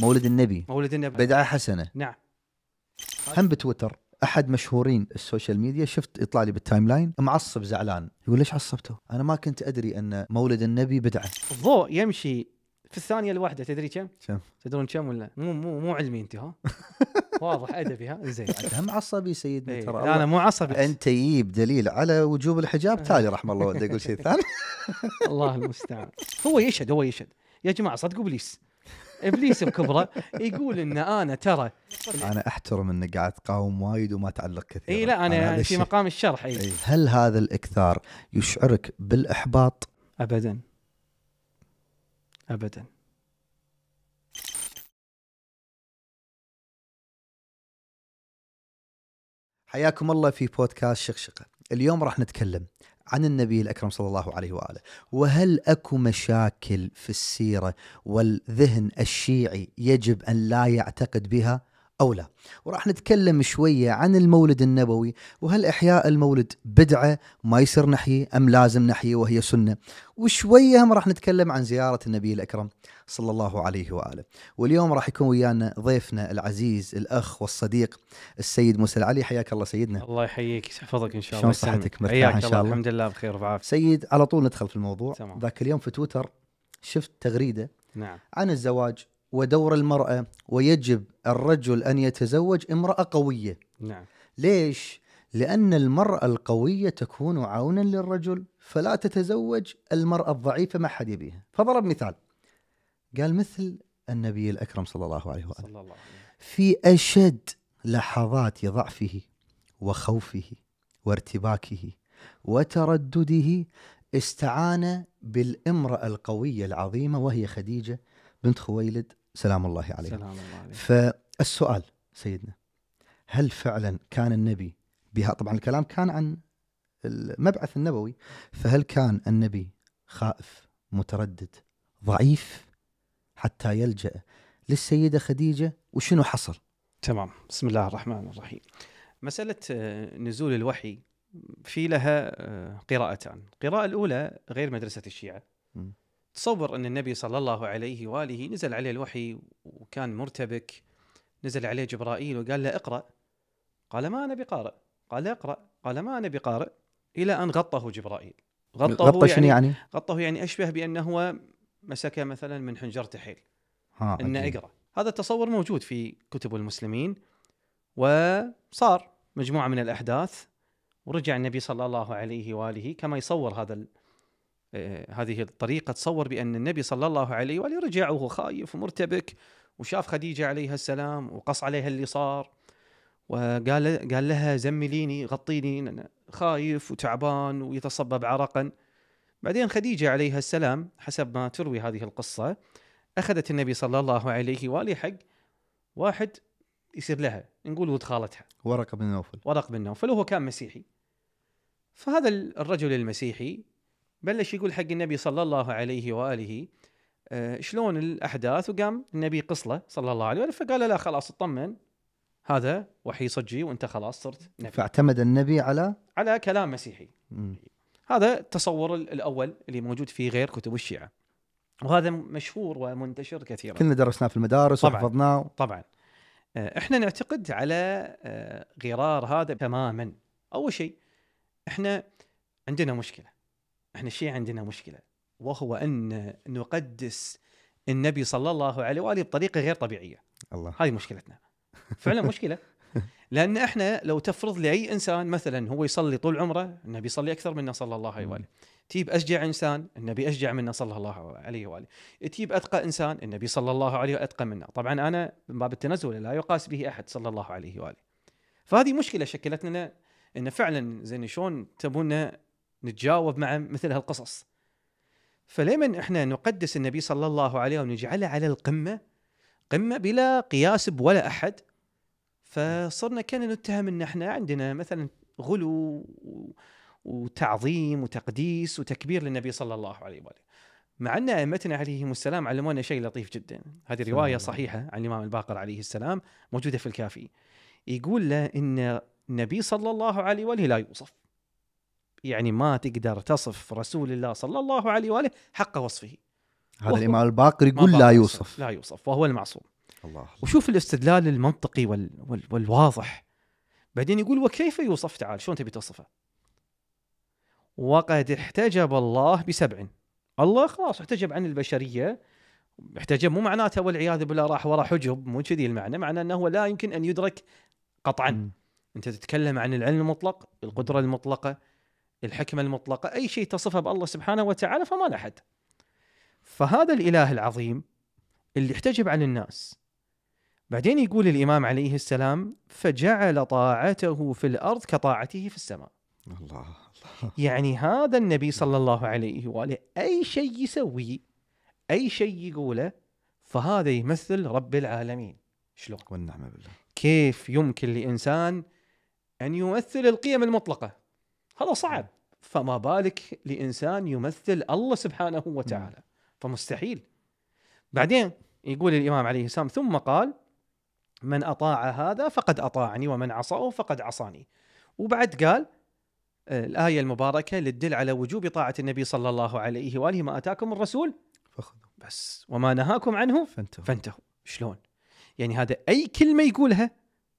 مولد النبي مولد النبي بدعه حسنه نعم هم بتويتر احد مشهورين السوشيال ميديا شفت يطلع لي بالتايم لاين معصب زعلان يقول ليش عصبته؟ انا ما كنت ادري ان مولد النبي بدعه الضوء يمشي في الثانيه الواحده تدري كم؟ كم؟ تدرون كم ولا مو مو مو علمي انت ها؟ واضح ادبي ها زين انت هم عصبي سيدنا ايه. ترى لا انا مو عصبي انت يجيب دليل على وجوب الحجاب إيه. تالي رحم الله ودي اقول شيء ثاني الله المستعان هو يشهد هو يشهد يا جماعه صدقوا ابليس ابليس بكبره يقول ان انا ترى انا احترم انك قاعد تقاوم وايد وما تعلق كثير اي لا انا, أنا في مقام الشرح اي هل هذا الاكثار يشعرك بالاحباط؟ ابدا ابدا حياكم الله في بودكاست شقشقه اليوم راح نتكلم عن النبي الأكرم صلى الله عليه وآله وهل أكو مشاكل في السيرة والذهن الشيعي يجب أن لا يعتقد بها؟ أو لا وراح نتكلم شوية عن المولد النبوي وهل إحياء المولد بدعة ما يصير نحيي أم لازم نحيي وهي سنة وشوية هم راح نتكلم عن زيارة النبي الأكرم صلى الله عليه وآله واليوم راح يكون ويانا ضيفنا العزيز الأخ والصديق السيد موسى العلي حياك الله سيدنا الله يحييك يحفظك إن شاء الله شلون صحتك مرتاح إن شاء الله الحمد لله بخير وعافية سيد على طول ندخل في الموضوع تمام. ذاك اليوم في تويتر شفت تغريدة نعم عن الزواج ودور المرأة ويجب الرجل أن يتزوج امرأة قوية نعم ليش؟ لأن المرأة القوية تكون عونا للرجل فلا تتزوج المرأة الضعيفة ما حد يبيها فضرب مثال قال مثل النبي الأكرم صلى الله عليه وآله صلى الله عليه. في أشد لحظات ضعفه وخوفه وارتباكه وتردده استعان بالامرأة القوية العظيمة وهي خديجة بنت خويلد سلام الله عليه سلام الله عليه فالسؤال سيدنا هل فعلا كان النبي بها طبعا الكلام كان عن المبعث النبوي فهل كان النبي خائف متردد ضعيف حتى يلجأ للسيدة خديجة وشنو حصل تمام بسم الله الرحمن الرحيم مسألة آه، نزول الوحي في لها آه، قراءتان القراءة الأولى غير مدرسة الشيعة تصور أن النبي صلى الله عليه وآله نزل عليه الوحي وكان مرتبك نزل عليه جبرائيل وقال له اقرأ قال ما أنا بقارئ قال اقرأ قال ما أنا بقارئ إلى أن غطه جبرائيل غطه غطه يعني, يعني غطه يعني أشبه بأنه هو مسك مثلا من حنجرة حيل أن اقرأ هذا التصور موجود في كتب المسلمين وصار مجموعة من الأحداث ورجع النبي صلى الله عليه وآله كما يصور هذا آه، هذه الطريقه تصور بان النبي صلى الله عليه واله رجع وهو خايف ومرتبك وشاف خديجه عليها السلام وقص عليها اللي صار وقال قال لها زمليني غطيني انا خايف وتعبان ويتصبب عرقا بعدين خديجه عليها السلام حسب ما تروي هذه القصه اخذت النبي صلى الله عليه واله حق واحد يصير لها نقول ولد خالتها ورقه بن نوفل ورق بن نوفل وهو كان مسيحي فهذا الرجل المسيحي بلش يقول حق النبي صلى الله عليه واله آه، شلون الاحداث وقام النبي قصله صلى الله عليه واله فقال لا خلاص اطمن هذا وحي صجي وانت خلاص صرت نبي فاعتمد النبي على على كلام مسيحي م. هذا التصور الاول اللي موجود في غير كتب الشيعه وهذا مشهور ومنتشر كثيرا كنا درسناه في المدارس طبعا وحفظناه طبعا آه، احنا نعتقد على آه، غرار هذا تماما اول شيء احنا عندنا مشكله احنا شيء عندنا مشكلة وهو أن نقدس النبي صلى الله عليه وآله بطريقة غير طبيعية الله هذه مشكلتنا فعلا مشكلة لأن احنا لو تفرض لأي إنسان مثلا هو يصلي طول عمره النبي يصلي أكثر منا صلى الله عليه وآله تجيب أشجع إنسان النبي أشجع منا صلى الله عليه وآله تجيب أتقى إنسان النبي صلى الله عليه وآله أتقى منا طبعا أنا من باب التنزل لا يقاس به أحد صلى الله عليه وآله فهذه مشكلة شكلت لنا أن فعلا زين شلون تبونا نتجاوب مع مثل هالقصص فلمن احنا نقدس النبي صلى الله عليه ونجعله على القمه قمه بلا قياس بولا احد فصرنا كنا نتهم ان احنا عندنا مثلا غلو وتعظيم وتقديس وتكبير للنبي صلى الله عليه واله مع ان ائمتنا عليهم السلام علمونا شيء لطيف جدا هذه روايه صحيحه عن الامام الباقر عليه السلام موجوده في الكافي يقول له ان النبي صلى الله عليه واله لا يوصف يعني ما تقدر تصف رسول الله صلى الله عليه واله حق وصفه هذا الامام الباقر يقول لا يوصف لا يوصف وهو المعصوم الله وشوف الاستدلال المنطقي وال وال والواضح بعدين يقول وكيف يوصف تعال شلون تبي توصفه وقد احتجب الله بسبع الله خلاص احتجب عن البشريه احتجب مو معناته والعياذ بالله راح ورا حجب مو كذي المعنى معناه انه لا يمكن ان يدرك قطعا م. انت تتكلم عن العلم المطلق القدره المطلقه الحكمة المطلقة أي شيء تصفه بالله سبحانه وتعالى فما لحد فهذا الإله العظيم اللي احتجب عن الناس بعدين يقول الإمام عليه السلام فجعل طاعته في الأرض كطاعته في السماء الله, الله. يعني هذا النبي صلى الله عليه وآله أي شيء يسويه أي شيء يقوله فهذا يمثل رب العالمين شلون والنعمة بالله كيف يمكن لإنسان أن يمثل القيم المطلقة هذا صعب نعم. فما بالك لانسان يمثل الله سبحانه وتعالى نعم. فمستحيل بعدين يقول الامام عليه السلام ثم قال من اطاع هذا فقد اطاعني ومن عصاه فقد عصاني وبعد قال آه، الايه المباركه للدل على وجوب طاعه النبي صلى الله عليه واله ما اتاكم الرسول فخذوا بس وما نهاكم عنه فانتهوا فانتهوا شلون يعني هذا اي كلمه يقولها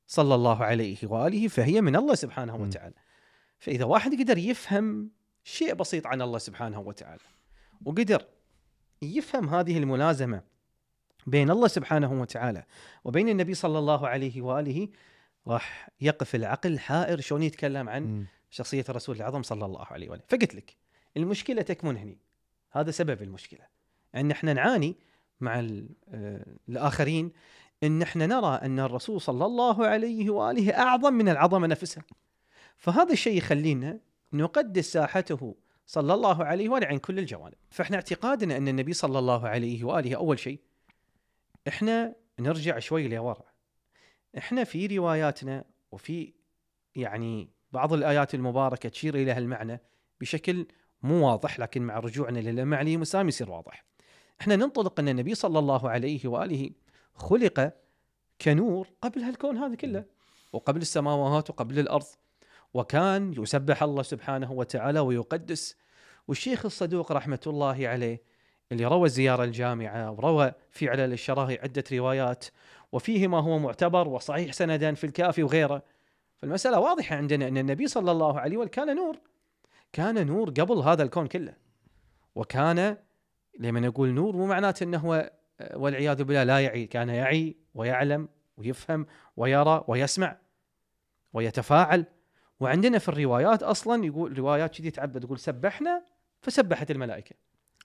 صلى الله عليه واله فهي من الله سبحانه وتعالى م. فاذا واحد قدر يفهم شيء بسيط عن الله سبحانه وتعالى وقدر يفهم هذه الملازمه بين الله سبحانه وتعالى وبين النبي صلى الله عليه واله راح يقف العقل حائر شلون يتكلم عن شخصيه الرسول العظم صلى الله عليه واله فقلت لك المشكله تكمن هني هذا سبب المشكله ان احنا نعاني مع آه، الاخرين ان احنا نرى ان الرسول صلى الله عليه واله اعظم من العظمه نفسها فهذا الشيء يخلينا نقدس ساحته صلى الله عليه واله عن كل الجوانب، فاحنا اعتقادنا ان النبي صلى الله عليه واله اول شيء احنا نرجع شوي لورا. احنا في رواياتنا وفي يعني بعض الايات المباركه تشير الى هالمعنى بشكل مو واضح لكن مع رجوعنا للمعنى عليهم السلام يصير واضح. احنا ننطلق ان النبي صلى الله عليه واله خلق كنور قبل هالكون هذا كله وقبل السماوات وقبل الارض وكان يسبح الله سبحانه وتعالى ويقدس والشيخ الصدوق رحمة الله عليه اللي روى الزيارة الجامعة وروى في علل الشراهي عدة روايات وفيه ما هو معتبر وصحيح سندا في الكافي وغيره فالمسألة واضحة عندنا أن النبي صلى الله عليه وسلم كان نور كان نور قبل هذا الكون كله وكان لما نقول نور مو معناته أنه هو والعياذ بالله لا يعي كان يعي ويعلم ويفهم ويرى ويسمع ويتفاعل وعندنا في الروايات اصلا يقول روايات كذي تعبد تقول سبحنا فسبحت الملائكه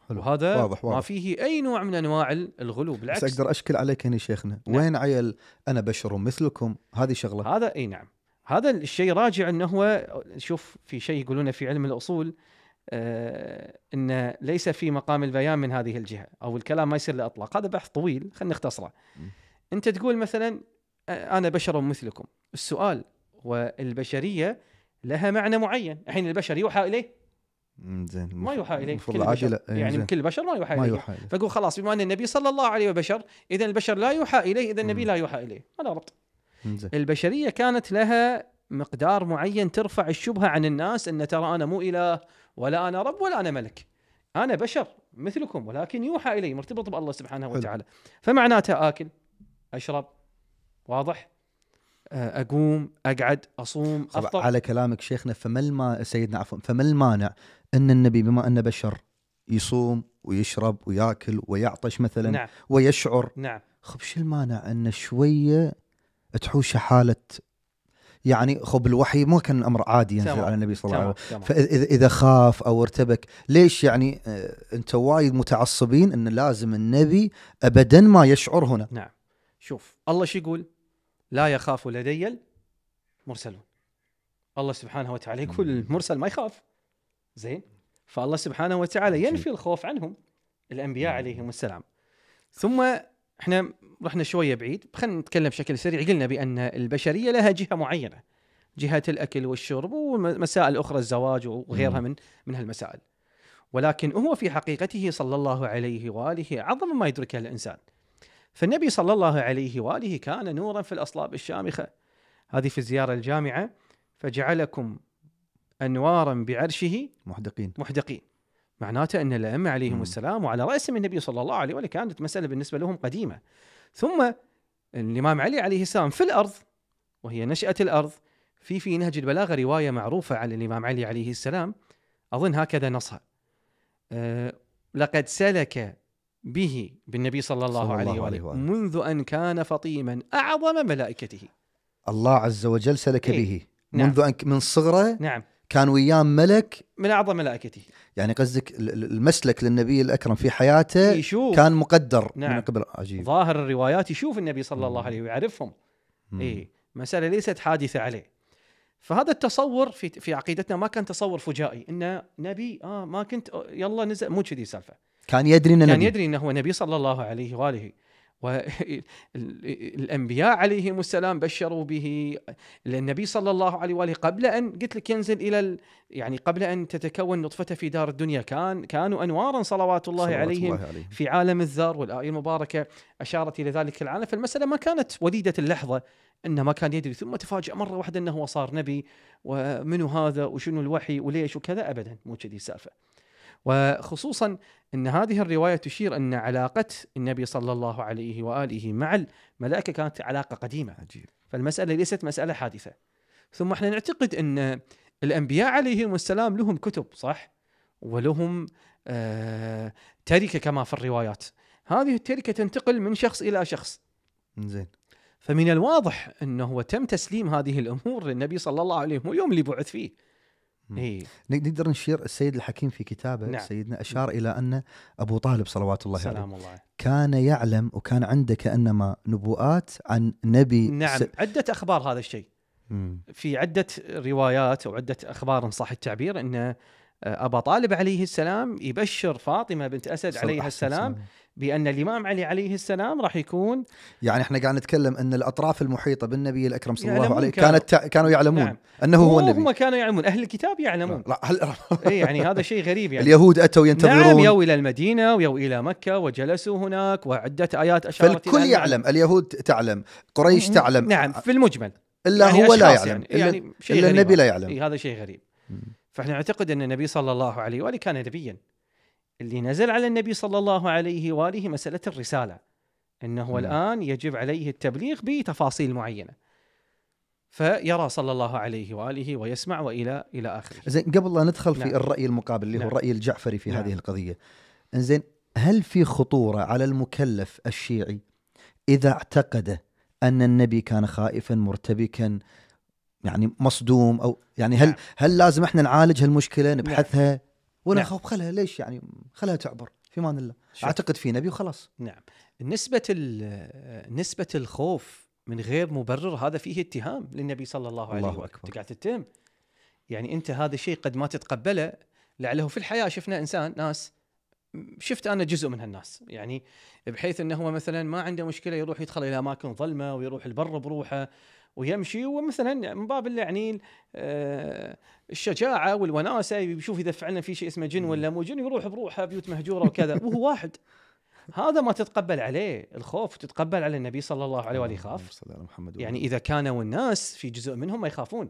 حلو وهذا واضح واضح. ما فيه اي نوع من انواع الغلو بالعكس بس اقدر اشكل عليك هنا شيخنا نعم. وين عيل انا بشر مثلكم هذه شغله هذا اي نعم هذا الشيء راجع انه هو شوف في شيء يقولونه في علم الاصول آه انه ليس في مقام البيان من هذه الجهه او الكلام ما يصير له اطلاق هذا بحث طويل خلينا نختصره انت تقول مثلا آه، انا بشر مثلكم السؤال والبشريه لها معنى معين الحين البشر يوحى اليه زين ما يوحى اليه كل البشر إيه، يعني كل البشر ما يوحى اليه فقول خلاص بما ان النبي صلى الله عليه وبشر اذا البشر لا يوحى اليه اذا النبي لا يوحى اليه هذا ربط البشريه كانت لها مقدار معين ترفع الشبهه عن الناس ان ترى انا مو اله ولا انا رب ولا انا ملك انا بشر مثلكم ولكن يوحى الي مرتبط بالله سبحانه وتعالى فمعناته اكل اشرب واضح آه، اقوم اقعد اصوم افطر على كلامك شيخنا فما الما سيدنا عفوا فما المانع ان النبي بما انه بشر يصوم ويشرب وياكل ويعطش مثلا نعم. ويشعر نعم خب شو المانع ان شويه تحوشه حاله يعني خب الوحي ما كان امر عادي ينزل على النبي صلى الله عليه وسلم فاذا اذا خاف او ارتبك ليش يعني آه، انت وايد متعصبين ان لازم النبي ابدا ما يشعر هنا نعم شوف الله شو يقول لا يخاف لدي المرسلون الله سبحانه وتعالى يقول المرسل ما يخاف زين فالله سبحانه وتعالى ينفي الخوف عنهم الانبياء عليهم السلام ثم احنا رحنا شويه بعيد خلينا نتكلم بشكل سريع قلنا بان البشريه لها جهه معينه جهه الاكل والشرب ومسائل اخرى الزواج وغيرها من من هالمسائل ولكن هو في حقيقته صلى الله عليه واله اعظم ما يدركه الانسان فالنبي صلى الله عليه واله كان نورا في الاصلاب الشامخه هذه في الزياره الجامعه فجعلكم انوارا بعرشه محدقين محدقين معناته ان الائمه عليهم م. السلام وعلى راسهم النبي صلى الله عليه واله كانت مساله بالنسبه لهم قديمه ثم الامام علي عليه السلام في الارض وهي نشاه الارض في في نهج البلاغه روايه معروفه عن الامام علي عليه السلام اظن هكذا نصها أه لقد سلك به بالنبي صلى الله, صلى الله عليه, وآله, وآله منذ أن كان فطيما أعظم ملائكته الله عز وجل سلك إيه؟ به نعم. منذ أن من صغره نعم كان وياه ملك من أعظم ملائكته يعني قصدك المسلك للنبي الأكرم في حياته يشوف. كان مقدر نعم. من قبل عجيب ظاهر الروايات يشوف النبي صلى الله عليه ويعرفهم إيه مسألة ليست حادثة عليه فهذا التصور في في عقيدتنا ما كان تصور فجائي انه نبي اه ما كنت يلا نزل مو كذي سالفه كان يدري انه كان يدري انه هو نبي صلى الله عليه واله والانبياء عليهم السلام بشروا به النبي صلى الله عليه واله قبل ان قلت لك ينزل الى ال يعني قبل ان تتكون نطفته في دار الدنيا كان كانوا انوارا صلوات الله صلوات عليهم الله عليه. في عالم الذر والايه المباركه اشارت الى ذلك العالم فالمساله ما كانت وليده اللحظه انه ما كان يدري ثم تفاجئ مره واحده انه هو صار نبي ومنو هذا وشنو الوحي وليش وكذا ابدا مو كذي السالفه وخصوصا ان هذه الروايه تشير ان علاقه النبي صلى الله عليه واله مع الملائكه كانت علاقه قديمه عجيب. فالمساله ليست مساله حادثه ثم احنا نعتقد ان الانبياء عليهم السلام لهم كتب صح ولهم آه تركه كما في الروايات هذه التركه تنتقل من شخص الى شخص زين فمن الواضح انه تم تسليم هذه الامور للنبي صلى الله عليه وسلم اليوم اللي بعث فيه إيه؟ نقدر نشير السيد الحكيم في كتابه نعم. سيدنا اشار الى ان ابو طالب صلوات الله عليه سلام الله كان يعلم وكان عنده كانما نبوءات عن نبي نعم س... عده اخبار هذا الشيء في عده روايات او عده اخبار ان صح التعبير ان آه، ابا طالب عليه السلام يبشر فاطمه بنت اسد عليها السلام بان الامام علي عليه السلام راح يكون يعني احنا قاعد نتكلم ان الاطراف المحيطه بالنبي الاكرم صلى الله عليه كانت كانوا يعلمون نعم. انه هو النبي هم كانوا يعلمون اهل الكتاب يعلمون لا هل... اي يعني هذا شيء غريب يعني اليهود اتوا ينتظرون نعم يو الى المدينه ويو الى مكه وجلسوا هناك وعده ايات اشارت فالكل يعلم اليهود تعلم قريش تعلم نعم في المجمل الا يعني هو لا يعلم يعني, يعني إلا, يعني شيء إلا النبي لا يعلم إيه هذا شيء غريب فاحنا نعتقد ان النبي صلى الله عليه واله كان نبيا اللي نزل على النبي صلى الله عليه واله مساله الرساله انه م. الان يجب عليه التبليغ بتفاصيل معينه فيرى صلى الله عليه واله ويسمع والى الى اخره. زين قبل لا ندخل نعم. في الراي المقابل اللي نعم. هو الراي الجعفري في نعم. هذه القضيه. زين هل في خطوره على المكلف الشيعي اذا اعتقد ان النبي كان خائفا مرتبكا يعني مصدوم او يعني هل نعم. هل لازم احنا نعالج هالمشكله نعم. نبحثها؟ نعم. ولا نعم. خوف خلها ليش يعني خلها تعبر في امان الله شو. اعتقد في نبي وخلاص نعم نسبه نسبه الخوف من غير مبرر هذا فيه اتهام للنبي صلى الله, الله عليه وسلم انت قاعد تتهم يعني انت هذا الشيء قد ما تتقبله لعله في الحياه شفنا انسان ناس شفت انا جزء من هالناس يعني بحيث انه هو مثلا ما عنده مشكله يروح يدخل الى اماكن ظلمه ويروح البر بروحه ويمشي ومثلا من باب يعني الشجاعه والوناسه يشوف اذا فعلا في شيء اسمه جن ولا مو جن يروح بروحه بيوت مهجوره وكذا وهو واحد هذا ما تتقبل عليه الخوف تتقبل على النبي صلى الله عليه واله يخاف يعني اذا كانوا الناس في جزء منهم ما يخافون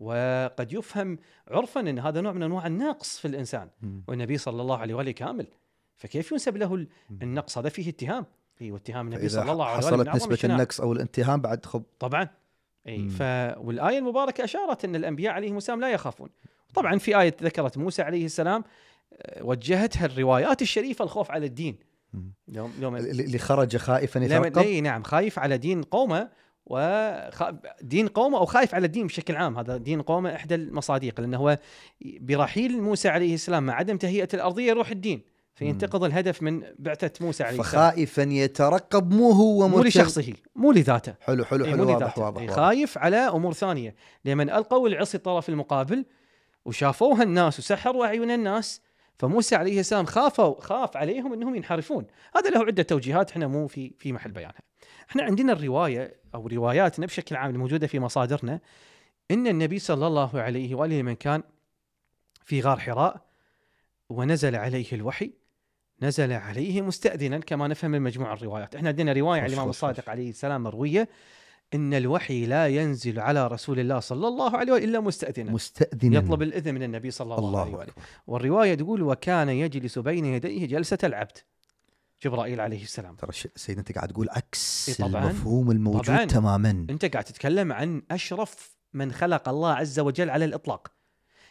وقد يفهم عرفا ان هذا نوع من انواع النقص في الانسان والنبي صلى الله عليه واله كامل فكيف ينسب له النقص هذا فيه اتهام اي واتهام النبي صلى الله عليه وسلم حصلت نسبه النقص او الاتهام بعد خب طبعا اي ف والايه المباركه اشارت ان الانبياء عليهم السلام لا يخافون طبعا في ايه ذكرت موسى عليه السلام آه، وجهتها الروايات الشريفه الخوف على الدين يوم يوم اللي خرج خائفا يترقب اي نعم خايف على دين قومه و دين قومه او خايف على الدين بشكل عام هذا دين قومه احدى المصادق لانه هو برحيل موسى عليه السلام مع عدم تهيئه الارضيه يروح الدين فينتقض الهدف من بعثه موسى عليه السلام فخائفا يترقب مو هو مو لشخصه مو لذاته حلو حلو إيه، حلو واضح واضح إيه، واضح خايف على امور ثانيه لمن القوا العصي الطرف المقابل وشافوها الناس وسحروا اعين الناس فموسى عليه السلام خافوا خاف عليهم انهم ينحرفون هذا له عده توجيهات احنا مو في في محل بيانها احنا عندنا الروايه او رواياتنا بشكل عام الموجوده في مصادرنا ان النبي صلى الله عليه واله من كان في غار حراء ونزل عليه الوحي نزل عليه مستأذنا كما نفهم من مجموع الروايات احنا عندنا رواية عن الإمام الصادق عليه السلام مروية ان الوحي لا ينزل على رسول الله صلى الله عليه وسلم الا مستاذنا مستاذنا يطلب الاذن من النبي صلى الله, الله عليه وسلم والروايه تقول وكان يجلس بين يديه جلسه العبد جبرائيل عليه السلام ترى سيدنا انت قاعد تقول عكس إيه طبعًا المفهوم الموجود طبعًا تماما انت قاعد تتكلم عن اشرف من خلق الله عز وجل على الاطلاق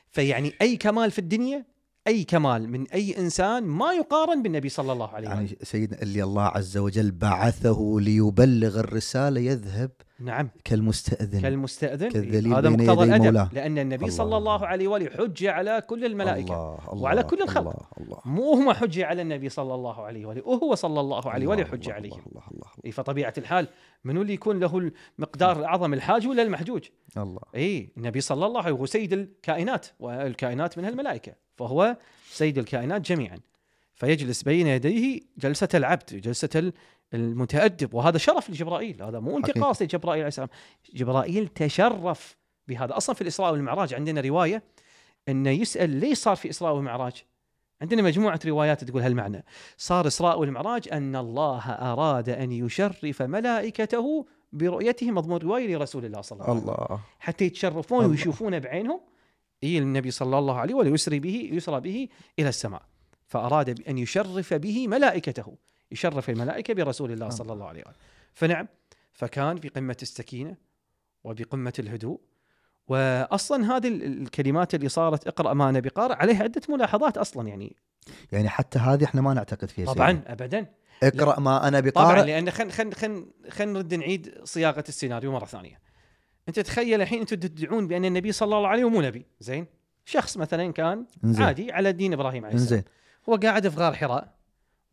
فيعني اي كمال في الدنيا اي كمال من اي انسان ما يقارن بالنبي صلى الله عليه يعني وسلم يعني سيدنا اللي الله عز وجل بعثه ليبلغ الرساله يذهب نعم كالمستأذن كالمستأذن هذا مقتضى الأدب مولاه. لأن النبي الله صلى الله عليه وآله حجة على كل الملائكة الله الله وعلى كل الخلق الله الله مو هم حجة على النبي صلى الله عليه وآله وهو صلى الله عليه وآله حجة الله عليهم الله الله الله إيه، فطبيعة الحال منو اللي يكون له المقدار الأعظم الحاج ولا المحجوج الله إي النبي صلى الله عليه وسلم هو سيد الكائنات والكائنات منها الملائكة فهو سيد الكائنات جميعا فيجلس بين يديه جلسة العبد جلسة المتأدب وهذا شرف لجبرائيل هذا مو انتقاص لجبرائيل عليه السلام جبرائيل تشرف بهذا أصلا في الإسراء والمعراج عندنا رواية أنه يسأل ليش صار في إسراء والمعراج عندنا مجموعة روايات تقول هالمعنى صار إسراء والمعراج أن الله أراد أن يشرف ملائكته برؤيته مضمون رواية لرسول الله صلى الله عليه وسلم الله حتى يتشرفون ويشوفون بعينهم إيه النبي صلى الله عليه وليسري به يسرى به إلى السماء فأراد أن يشرف به ملائكته يشرف الملائكة برسول الله صلى الله عليه وآله فنعم فكان في قمة السكينة وبقمة الهدوء واصلا هذه الكلمات اللي صارت اقرا ما نبي قارئ عليها عده ملاحظات اصلا يعني يعني حتى هذه احنا ما نعتقد فيها طبعا سيارة. ابدا اقرا ما انا بقارئ طبعا لان خل خل خل نرد نعيد صياغه السيناريو مره ثانيه انت تخيل الحين انتم تدعون بان النبي صلى الله عليه وسلم مو نبي زين شخص مثلا كان انزين. عادي على دين ابراهيم عليه السلام هو قاعد في غار حراء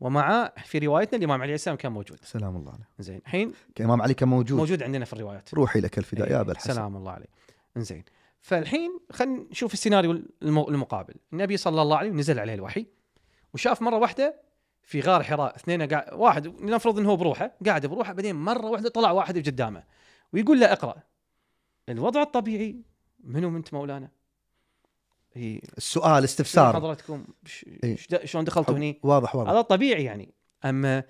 ومعاه في روايتنا الامام علي السلام كان موجود سلام الله عليه زين الحين الامام علي كان موجود موجود عندنا في الروايات روحي لك الفداء يا إيه، ابا الحسن سلام الله عليه زين فالحين خلينا نشوف السيناريو المقابل النبي صلى الله عليه وسلم نزل عليه الوحي وشاف مره واحده في غار حراء اثنين قاعد واحد نفرض انه هو بروحه قاعد بروحه بعدين مره واحده طلع واحد قدامه ويقول له اقرا الوضع الطبيعي منو منت مولانا؟ هي السؤال استفسار حضرتكم إيه. شلون دخلتوا هني؟ واضح واضح هذا طبيعي يعني اما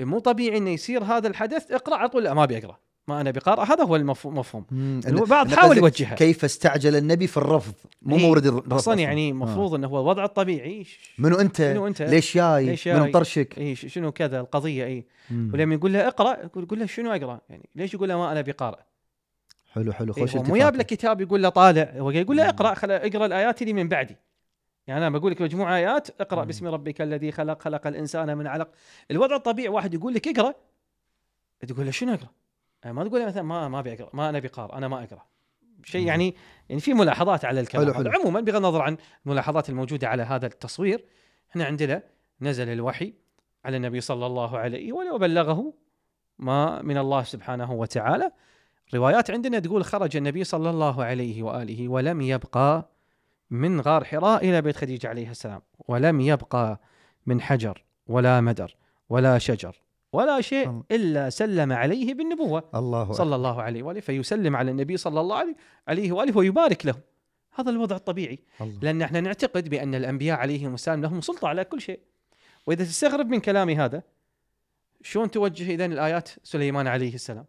مو طبيعي انه يصير هذا الحدث اقرا على طول لا ما ابي اقرا ما انا بقارئ هذا هو المفهوم البعض حاول يوجهها كيف استعجل النبي في الرفض مو إيه. مورد الرفض اصلا يعني المفروض آه. انه هو الوضع الطبيعي منو انت؟ منو انت؟ ليش جاي؟ ليش منو طرشك؟ اي شنو كذا القضيه اي ولما يقول له اقرا يقول له شنو اقرا؟ يعني ليش يقول له ما انا بقارئ؟ حلو حلو إيه، خوش إيه مو جاب له كتاب يقول له طالع هو يقول له اقرا خل... اقرا الايات اللي من بعدي يعني انا بقول لك مجموعه ايات اقرا مم. باسم ربك الذي خلق خلق الانسان من علق الوضع الطبيعي واحد يقول لك اقرا تقول له شنو اقرا؟ يعني ما تقول مثلا ما ما ابي اقرا ما انا بقار انا ما اقرا شيء يعني يعني في ملاحظات على الكلام حلو حلو. عموما بغض النظر عن الملاحظات الموجوده على هذا التصوير احنا عندنا نزل الوحي على النبي صلى الله عليه وسلم وبلغه ما من الله سبحانه وتعالى روايات عندنا تقول خرج النبي صلى الله عليه واله ولم يبقى من غار حراء الى بيت خديجه عليه السلام ولم يبقى من حجر ولا مدر ولا شجر ولا شيء الا سلم عليه بالنبوه الله صلى الله عليه واله فيسلم على النبي صلى الله عليه واله ويبارك له هذا الوضع الطبيعي الله. لان احنا نعتقد بان الانبياء عليهم السلام لهم سلطه على كل شيء واذا تستغرب من كلامي هذا شلون توجه اذا الايات سليمان عليه السلام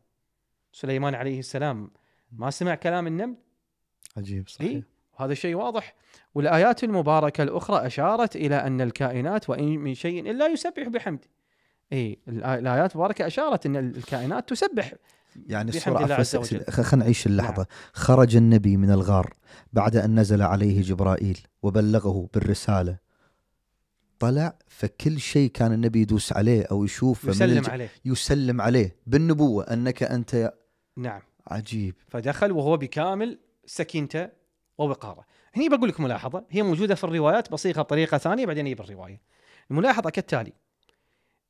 سليمان عليه السلام ما سمع كلام النمل عجيب إيه، صحيح إيه؟ هذا شيء واضح والآيات المباركة الأخرى أشارت إلى أن الكائنات وإن من شيء إلا يسبح بحمد اي الآيات المباركة أشارت أن الكائنات تسبح يعني السرعة خلينا نعيش اللحظة نعم. خرج النبي من الغار بعد أن نزل عليه جبرائيل وبلغه بالرسالة طلع فكل شيء كان النبي يدوس عليه أو يشوفه يسلم الج... عليه يسلم عليه بالنبوة أنك أنت نعم عجيب فدخل وهو بكامل سكينته ووقاره هني بقول لك ملاحظه هي موجوده في الروايات بصيغه بطريقه ثانيه بعدين يجي الروايه الملاحظه كالتالي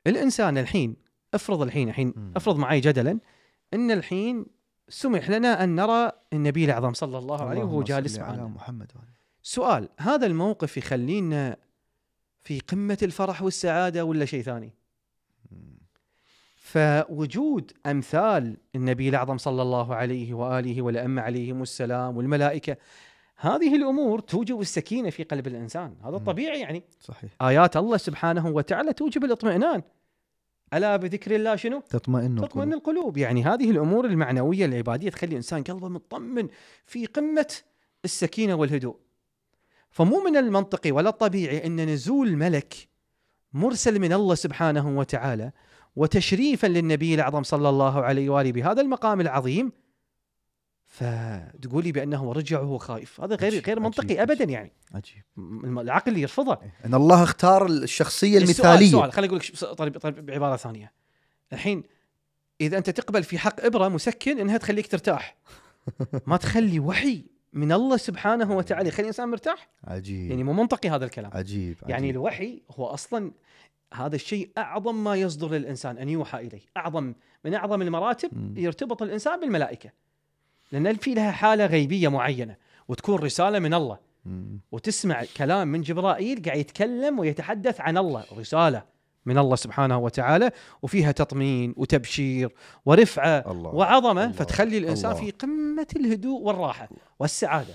الانسان الحين افرض الحين الحين افرض معي جدلا ان الحين سمح لنا ان نرى النبي الاعظم صلى الله عليه وهو جالس معنا على محمد وعلي. سؤال هذا الموقف يخلينا في قمه الفرح والسعاده ولا شيء ثاني؟ فوجود امثال النبي الاعظم صلى الله عليه واله والائمه عليهم السلام والملائكه هذه الامور توجب السكينه في قلب الانسان، هذا الطبيعي يعني صحيح ايات الله سبحانه وتعالى توجب الاطمئنان. الا بذكر الله شنو؟ تطمئن القلوب تطمئن القلوب، يعني هذه الامور المعنويه العباديه تخلي الانسان قلبه مطمن في قمه السكينه والهدوء. فمو من المنطقي ولا الطبيعي ان نزول ملك مرسل من الله سبحانه وتعالى وتشريفا للنبي الاعظم صلى الله عليه واله بهذا المقام العظيم فتقولي بانه رجع وهو خايف هذا غير غير منطقي عجيب ابدا يعني عجيب العقل يرفضه ان الله اختار الشخصيه المثاليه سؤال خليني اقول لك طيب طيب بعباره ثانيه الحين اذا انت تقبل في حق ابره مسكن انها تخليك ترتاح ما تخلي وحي من الله سبحانه وتعالى يخلي الانسان مرتاح عجيب يعني مو منطقي هذا الكلام عجيب, يعني عجيب. يعني الوحي هو اصلا هذا الشيء اعظم ما يصدر للانسان ان يوحى اليه، اعظم من اعظم المراتب يرتبط الانسان بالملائكه. لان في لها حاله غيبيه معينه وتكون رساله من الله. وتسمع كلام من جبرائيل قاعد يتكلم ويتحدث عن الله، رساله من الله سبحانه وتعالى وفيها تطمين وتبشير ورفعه الله وعظمه الله فتخلي الانسان الله في قمه الهدوء والراحه والسعاده.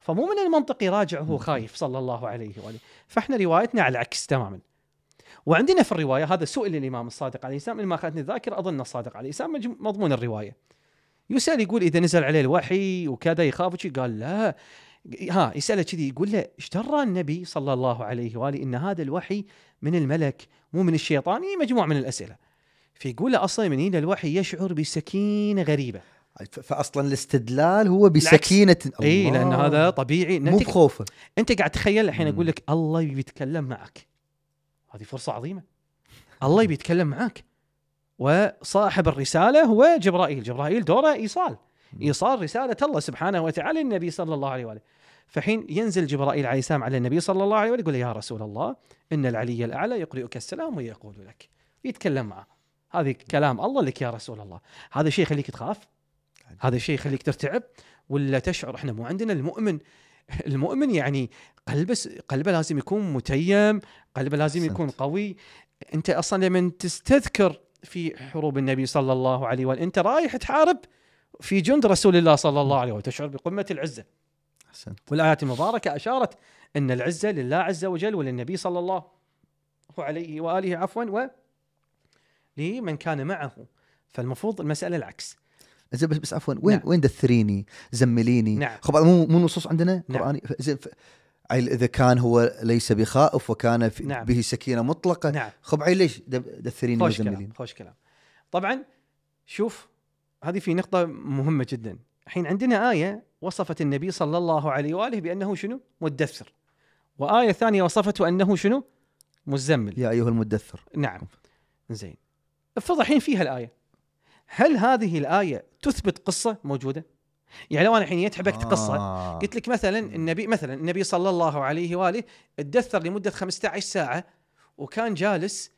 فمو من المنطق يراجع وهو خايف صلى الله عليه واله، فاحنا روايتنا على العكس تماما. وعندنا في الروايه هذا سئل الامام الصادق عليه السلام ان ما أخذتني الذاكره اظن الصادق عليه السلام مضمون الروايه يسال يقول اذا نزل عليه الوحي وكذا يخاف قال لا ها يساله كذي يقول له ايش درى النبي صلى الله عليه واله ان هذا الوحي من الملك مو من الشيطان هي إيه، مجموعه من الاسئله فيقول له اصلا من هنا الوحي يشعر بسكينه غريبه فاصلا الاستدلال هو بسكينه اي لان هذا طبيعي مو بخوفه انت قاعد تخيل الحين اقول لك الله بيتكلم معك هذه فرصه عظيمه الله يبي يتكلم معاك وصاحب الرساله هو جبرائيل جبرائيل دوره ايصال ايصال رساله الله سبحانه وتعالى للنبي صلى الله عليه واله فحين ينزل جبرائيل عليه السلام على النبي صلى الله عليه واله يقول يا رسول الله ان العلي الاعلى يقرئك السلام ويقول لك يتكلم معه هذه كلام الله لك يا رسول الله هذا الشيء يخليك تخاف هذا الشيء يخليك ترتعب ولا تشعر احنا مو عندنا المؤمن المؤمن يعني قلبه قلبه لازم يكون متيم قلبه لازم يكون قوي انت اصلا لما تستذكر في حروب النبي صلى الله عليه واله انت رايح تحارب في جند رسول الله صلى الله عليه واله تشعر بقمه العزه أحسنت. والايات المباركه اشارت ان العزه لله عز وجل وللنبي صلى الله عليه واله عفوا و لمن كان معه فالمفروض المساله العكس زين بس, بس عفوا وين نعم. وين دثريني زمليني نعم. خب مو مو نصوص عندنا نعم. قراني زين اذا كان هو ليس بخائف وكان في نعم. به سكينه مطلقه نعم. خب عيل ليش دثريني خوش وزمليني كلام. خوش كلام طبعا شوف هذه في نقطه مهمه جدا الحين عندنا ايه وصفت النبي صلى الله عليه واله بانه شنو مدثر وايه ثانيه وصفته انه شنو مزمل يا ايها المدثر نعم زين افرض الحين فيها الايه هل هذه الايه تثبت قصه موجوده؟ يعني لو انا الحين جيت حبكت آه. قصه قلت لك مثلا النبي مثلا النبي صلى الله عليه واله تدثر لمده 15 ساعه وكان جالس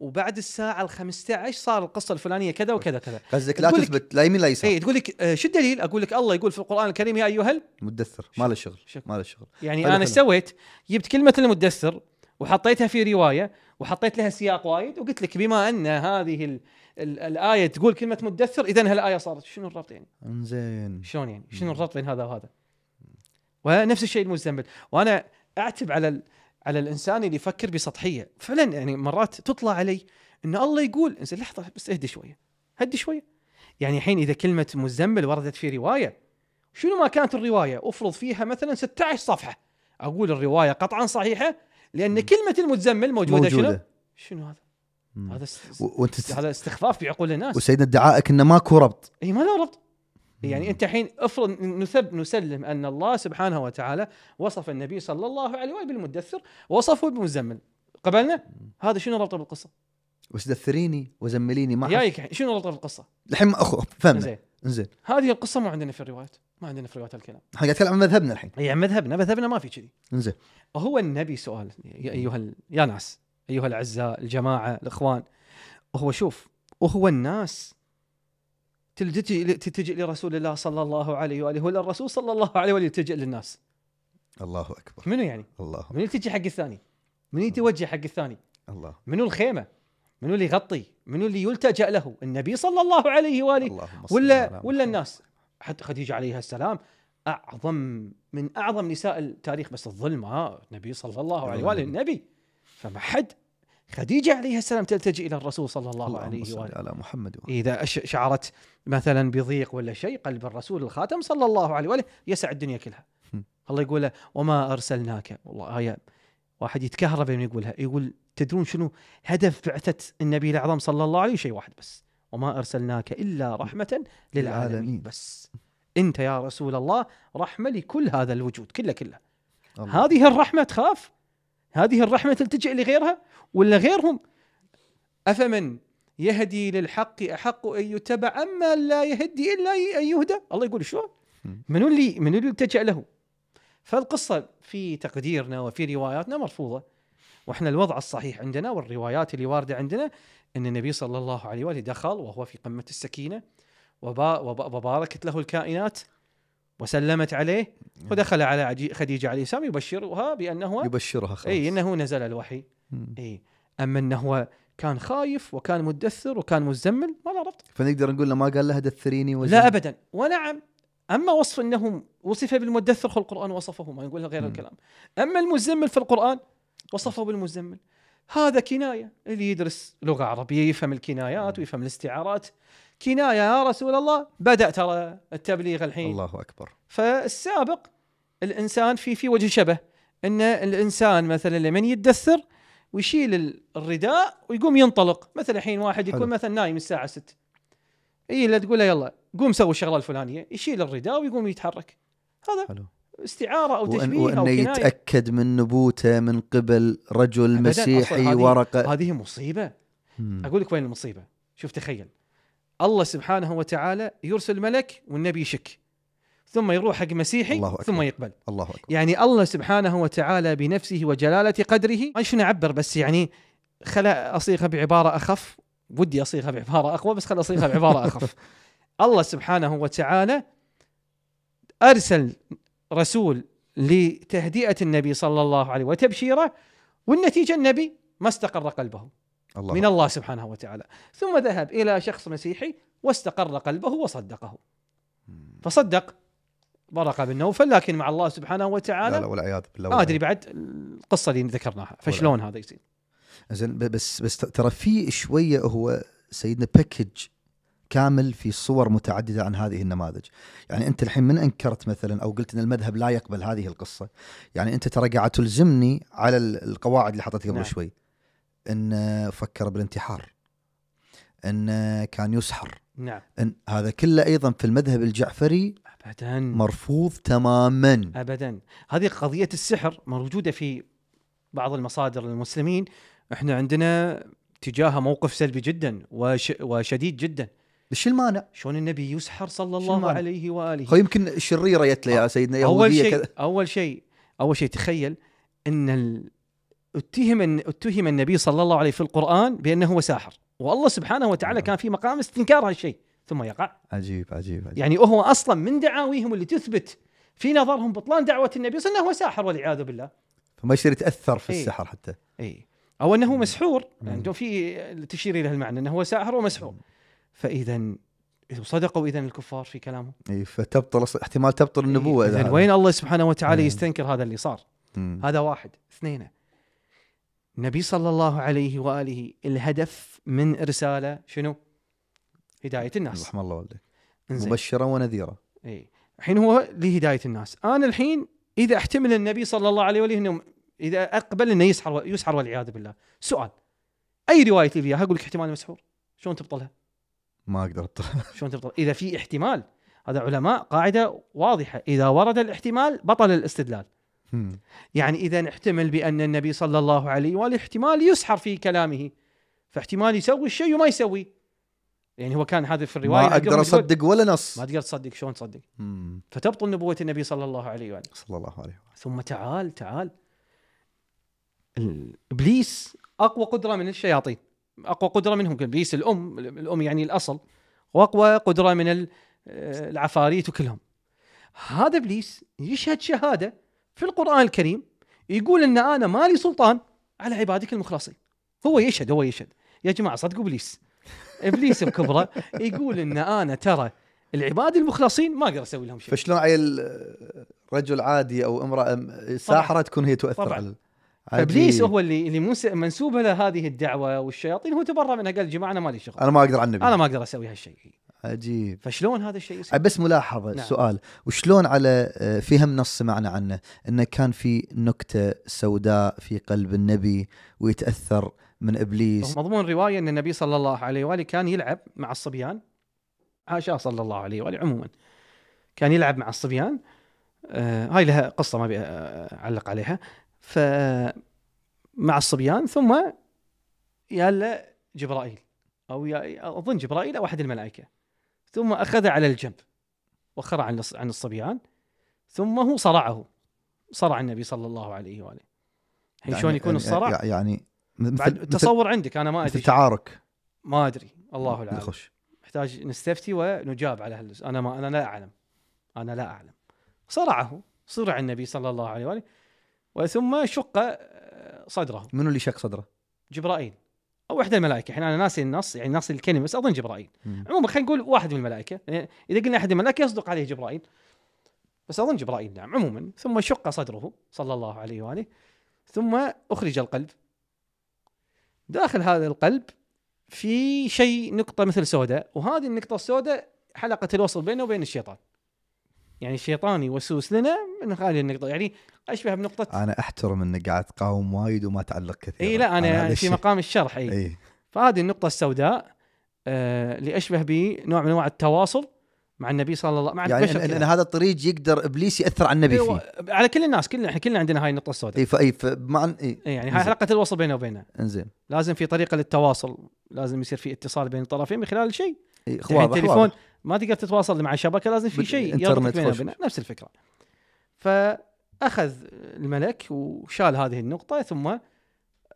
وبعد الساعه ال 15 صار القصه الفلانيه كذا وكذا كذا قصدك لا تثبت لا يمين لا يسار اي تقول لك آه، شو الدليل؟ اقول لك الله يقول في القران الكريم يا ايها المدثر ما له شغل ما له شغل يعني طيب، انا ايش سويت؟ جبت كلمه المدثر وحطيتها في روايه وحطيت لها سياق وايد وقلت لك بما ان هذه الايه تقول كلمه مدثر اذا هالايه صارت شنو الربط يعني؟ انزين شلون يعني؟ شنو الربط بين هذا وهذا؟ ونفس الشيء المزمل وانا اعتب على ال... على الانسان اللي يفكر بسطحيه فعلا يعني مرات تطلع علي ان الله يقول انزين لحظه بس اهدي شويه هدي شويه يعني الحين اذا كلمه مزمل وردت في روايه شنو ما كانت الروايه افرض فيها مثلا 16 صفحه اقول الروايه قطعا صحيحه لان كلمه المتزمل موجوده, موجودة. شنو؟ شنو هذا؟ هذا است... وانت س... هذا استخفاف بعقول الناس وسيدنا ادعائك انه ماكو ربط اي ما له ربط يعني انت الحين افرض نثب نسلم ان الله سبحانه وتعالى وصف النبي صلى الله عليه وسلم بالمدثر ووصفه بالمزمل قبلنا هذا شنو ربطه بالقصه؟ وسدثريني وزمليني ما جايك شنو ربطه بالقصه؟ الحين اخو فهمنا زين زين هذه القصه ما عندنا في الروايات ما عندنا في روايات الكلام احنا قاعد نتكلم عن مذهبنا الحين اي عن مذهبنا مذهبنا ما في كذي زين هو النبي سؤال يا ايها ال... يا ناس ايها الاعزاء الجماعه الاخوان هو شوف وهو الناس تلتجئ تلتجئ لرسول الله صلى الله عليه واله ولا الرسول صلى الله عليه واله يلتجئ للناس الله اكبر منو يعني؟ الله منو يلتجئ حق الثاني؟ من يتوجه حق الثاني؟ الله منو الخيمه؟ منو اللي يغطي؟ منو اللي يلتجأ له؟ النبي صلى الله عليه واله ولا ولا الناس؟ حتى خديجه عليها السلام اعظم من اعظم نساء التاريخ بس الظلم ها النبي صلى الله عليه واله النبي فما حد خديجة عليه السلام تلتجئ إلى الرسول صلى الله عليه وآله على محمد وآله. إذا شعرت مثلا بضيق ولا شيء قلب الرسول الخاتم صلى الله عليه وآله يسع الدنيا كلها الله يقول وما أرسلناك والله آية واحد يتكهرب من يقولها يقول تدرون شنو هدف بعثة النبي الأعظم صلى الله عليه شيء واحد بس وما أرسلناك إلا رحمة للعالمين بس أنت يا رسول الله رحمة لكل هذا الوجود كله كله هذه الرحمة تخاف هذه الرحمة تلتجئ لغيرها ولا غيرهم أفمن يهدي للحق أحق أن يتبع أما لا يهدي إلا أن يهدى الله يقول شو من اللي من اللي يلتجأ له فالقصة في تقديرنا وفي رواياتنا مرفوضة واحنا الوضع الصحيح عندنا والروايات اللي واردة عندنا أن النبي صلى الله عليه وآله دخل وهو في قمة السكينة وباركت له الكائنات وسلمت عليه نعم. ودخل على خديجه عليه السلام يبشرها بانه يبشرها خلاص اي انه نزل الوحي اي اما انه كان خايف وكان مدثر وكان مزمل ما ربط فنقدر نقول له ما قال له دثريني وزن. لا ابدا ونعم اما وصف انه وصف بالمدثر القرآن وصفه ما نقول غير الكلام اما المزمل في القران وصفه بالمزمل هذا كنايه اللي يدرس لغه عربيه يفهم الكنايات ويفهم الاستعارات كنايه يا رسول الله بدا ترى التبليغ الحين الله اكبر فالسابق الانسان في في وجه شبه ان الانسان مثلا لمن يدثر ويشيل الرداء ويقوم ينطلق مثلا الحين واحد يكون حلو. مثلا نايم الساعه 6 اي لا تقول له يلا قوم سوي الشغله الفلانيه يشيل الرداء ويقوم يتحرك هذا حلو. استعاره او تشبيه او كناية. يتاكد من نبوته من قبل رجل مسيحي هذه ورقه هذه مصيبه مم. اقول لك وين المصيبه شوف تخيل الله سبحانه وتعالى يرسل ملك والنبي يشك ثم يروح حق مسيحي الله أكبر. ثم يقبل الله أكبر. يعني الله سبحانه وتعالى بنفسه وجلالة قدره ما شنو أعبر بس يعني خلا أصيغها بعبارة أخف ودي أصيغها بعبارة أقوى بس خل أصيغها بعبارة أخف الله سبحانه وتعالى أرسل رسول لتهدئة النبي صلى الله عليه وتبشيره والنتيجة النبي ما استقر قلبه الله من الله سبحانه وتعالى ثم ذهب إلى شخص مسيحي واستقر قلبه وصدقه فصدق برق بن نوفل لكن مع الله سبحانه وتعالى لا, لا والعياذ بالله ما ادري بعد القصه اللي ذكرناها فشلون هذا يصير زين بس بس ترى في شويه هو سيدنا باكج كامل في صور متعدده عن هذه النماذج، يعني انت الحين من انكرت مثلا او قلت ان المذهب لا يقبل هذه القصه، يعني انت ترى قاعد تلزمني على القواعد اللي حطيتها قبل نعم. شوي. انه فكر بالانتحار انه كان يسحر نعم إن هذا كله ايضا في المذهب الجعفري ابدا مرفوض تماما ابدا هذه قضيه السحر موجوده في بعض المصادر للمسلمين احنا عندنا تجاهها موقف سلبي جدا وش وشديد جدا شو المانع؟ شلون النبي يسحر صلى الله عليه واله هو يمكن شريره جت له يا سيدنا يهوديه اول شيء اول شيء اول شيء تخيل ان اتهم اتهم النبي صلى الله عليه في القران بانه هو ساحر والله سبحانه وتعالى نعم. كان في مقام استنكار هالشيء ثم يقع عجيب عجيب, عجيب. يعني هو اصلا من دعاويهم اللي تثبت في نظرهم بطلان دعوه النبي صلى الله انه هو ساحر والعياذ بالله فما يصير يتاثر في إيه. السحر حتى اي او انه مسحور عنده يعني في تشير الى المعنى انه هو ساحر ومسحور فاذا صدقوا اذا الكفار في كلامهم اي فتبطل احتمال تبطل النبوه إيه اذا وين الله سبحانه وتعالى يستنكر هذا اللي صار مم. هذا واحد اثنين النبي صلى الله عليه واله الهدف من ارساله شنو؟ هدايه الناس رحم الله والديك مبشرا ونذيرا اي الحين هو لهدايه الناس انا الحين اذا احتمل النبي صلى الله عليه واله انه اذا اقبل انه يسحر يسحر والعياذ بالله سؤال اي روايه لي اياها اقول لك احتمال مسحور شلون تبطلها؟ ما اقدر ابطلها شلون تبطل اذا في احتمال هذا علماء قاعده واضحه اذا ورد الاحتمال بطل الاستدلال يعني إذا احتمل بأن النبي صلى الله عليه وآله احتمال يسحر في كلامه فاحتمال يسوي الشيء وما يسوي يعني هو كان هذا في الروايه ما اقدر اصدق ولا نص ما تقدر تصدق شلون تصدق فتبطل نبوه النبي صلى الله عليه واله صلى الله عليه وآله. ثم تعال تعال ابليس اقوى قدره من الشياطين اقوى قدره منهم ابليس الام الام يعني الاصل واقوى قدره من العفاريت وكلهم هذا ابليس يشهد شهاده في القرآن الكريم يقول ان انا مالي سلطان على عبادك المخلصين هو يشهد هو يشهد يا جماعه صدقوا ابليس ابليس بكبره يقول ان انا ترى العباد المخلصين ما اقدر اسوي لهم شيء فشلون عيل رجل عادي او امراه ساحره تكون هي تؤثر طبعا. على ابليس هو اللي اللي منسوبه له هذه الدعوه والشياطين هو تبرى منها قال جماعه انا مالي شغل انا ما اقدر على النبي انا ما اقدر اسوي هالشيء عجيب فشلون هذا الشيء يصير؟ بس ملاحظه نعم. سؤال وشلون على آه، في هم نص سمعنا عنه انه كان في نكته سوداء في قلب النبي ويتاثر من ابليس مضمون الروايه ان النبي صلى الله عليه واله كان يلعب مع الصبيان عاشا صلى الله عليه واله عموما كان يلعب مع الصبيان آه هاي لها قصه ما آه، اعلق عليها ف مع الصبيان ثم يا جبرائيل او اظن جبرائيل او احد الملائكه ثم أخذ على الجنب وخر عن عن الصبيان ثم هو صرعه صرع النبي صلى الله عليه وآله الحين يعني شلون يعني يكون يعني الصرع؟ يعني, يعني مثل بعد مثل عندك أنا ما أدري تعارك ما أدري الله اعلم نخش نحتاج نستفتي ونجاب على هل... أنا ما أنا لا أعلم أنا لا أعلم صرعه صرع النبي صلى الله عليه وآله وثم شق آه، صدره منو اللي شق صدره؟ جبرائيل او احدى الملائكه احنا انا ناسي النص يعني ناسي الكلمه بس اظن جبرائيل عموما خلينا نقول واحد من الملائكه يعني اذا قلنا احد الملائكه يصدق عليه جبرائيل بس اظن جبرائيل نعم عموما ثم شق صدره صلى الله عليه واله ثم اخرج القلب داخل هذا القلب في شيء نقطه مثل سوداء وهذه النقطه السوداء حلقه الوصل بينه وبين الشيطان يعني الشيطان يوسوس لنا من هذه النقطه يعني اشبه بنقطه انا احترم انك قاعد تقاوم وايد وما تعلق كثير اي لا انا, أنا في مقام الشرح اي, إيه. فهذه النقطه السوداء آه اللي اشبه بنوع من انواع التواصل مع النبي صلى الله عليه وسلم يعني إن, هذا الطريق يقدر ابليس ياثر على النبي فيه على كل الناس كلنا احنا كلنا عندنا هاي النقطه السوداء اي فاي فمع إيه؟ يعني هاي حلقه الوصل بينه وبينه انزين لازم في طريقه للتواصل لازم يصير في اتصال بين الطرفين من خلال شيء إيه يعني التليفون ما تقدر تتواصل مع الشبكه لازم في شيء يربطك بينها نفس الفكره فاخذ الملك وشال هذه النقطه ثم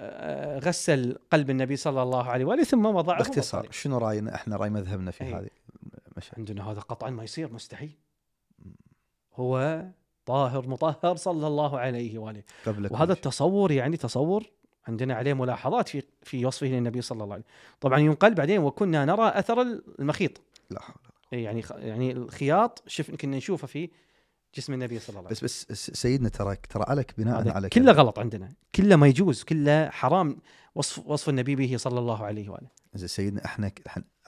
آه، غسل قلب النبي صلى الله عليه واله ثم وضعه باختصار وضعه. شنو راينا احنا راي مذهبنا في إيه. هذه المشاهد عندنا هذا قطعا ما يصير مستحيل هو طاهر مطهر صلى الله عليه واله قبل وهذا التصور يعني تصور عندنا عليه ملاحظات في في وصفه للنبي صلى الله عليه وسلم طبعا ينقل بعدين وكنا نرى اثر المخيط لا إيه، يعني يعني الخياط شف كنا نشوفه في جسم النبي صلى الله عليه وسلم بس بس سيدنا ترى ترى عليك بناء على كله غلط عندنا كله ما يجوز كله حرام وصف وصف النبي به صلى الله عليه واله زين سيدنا احنا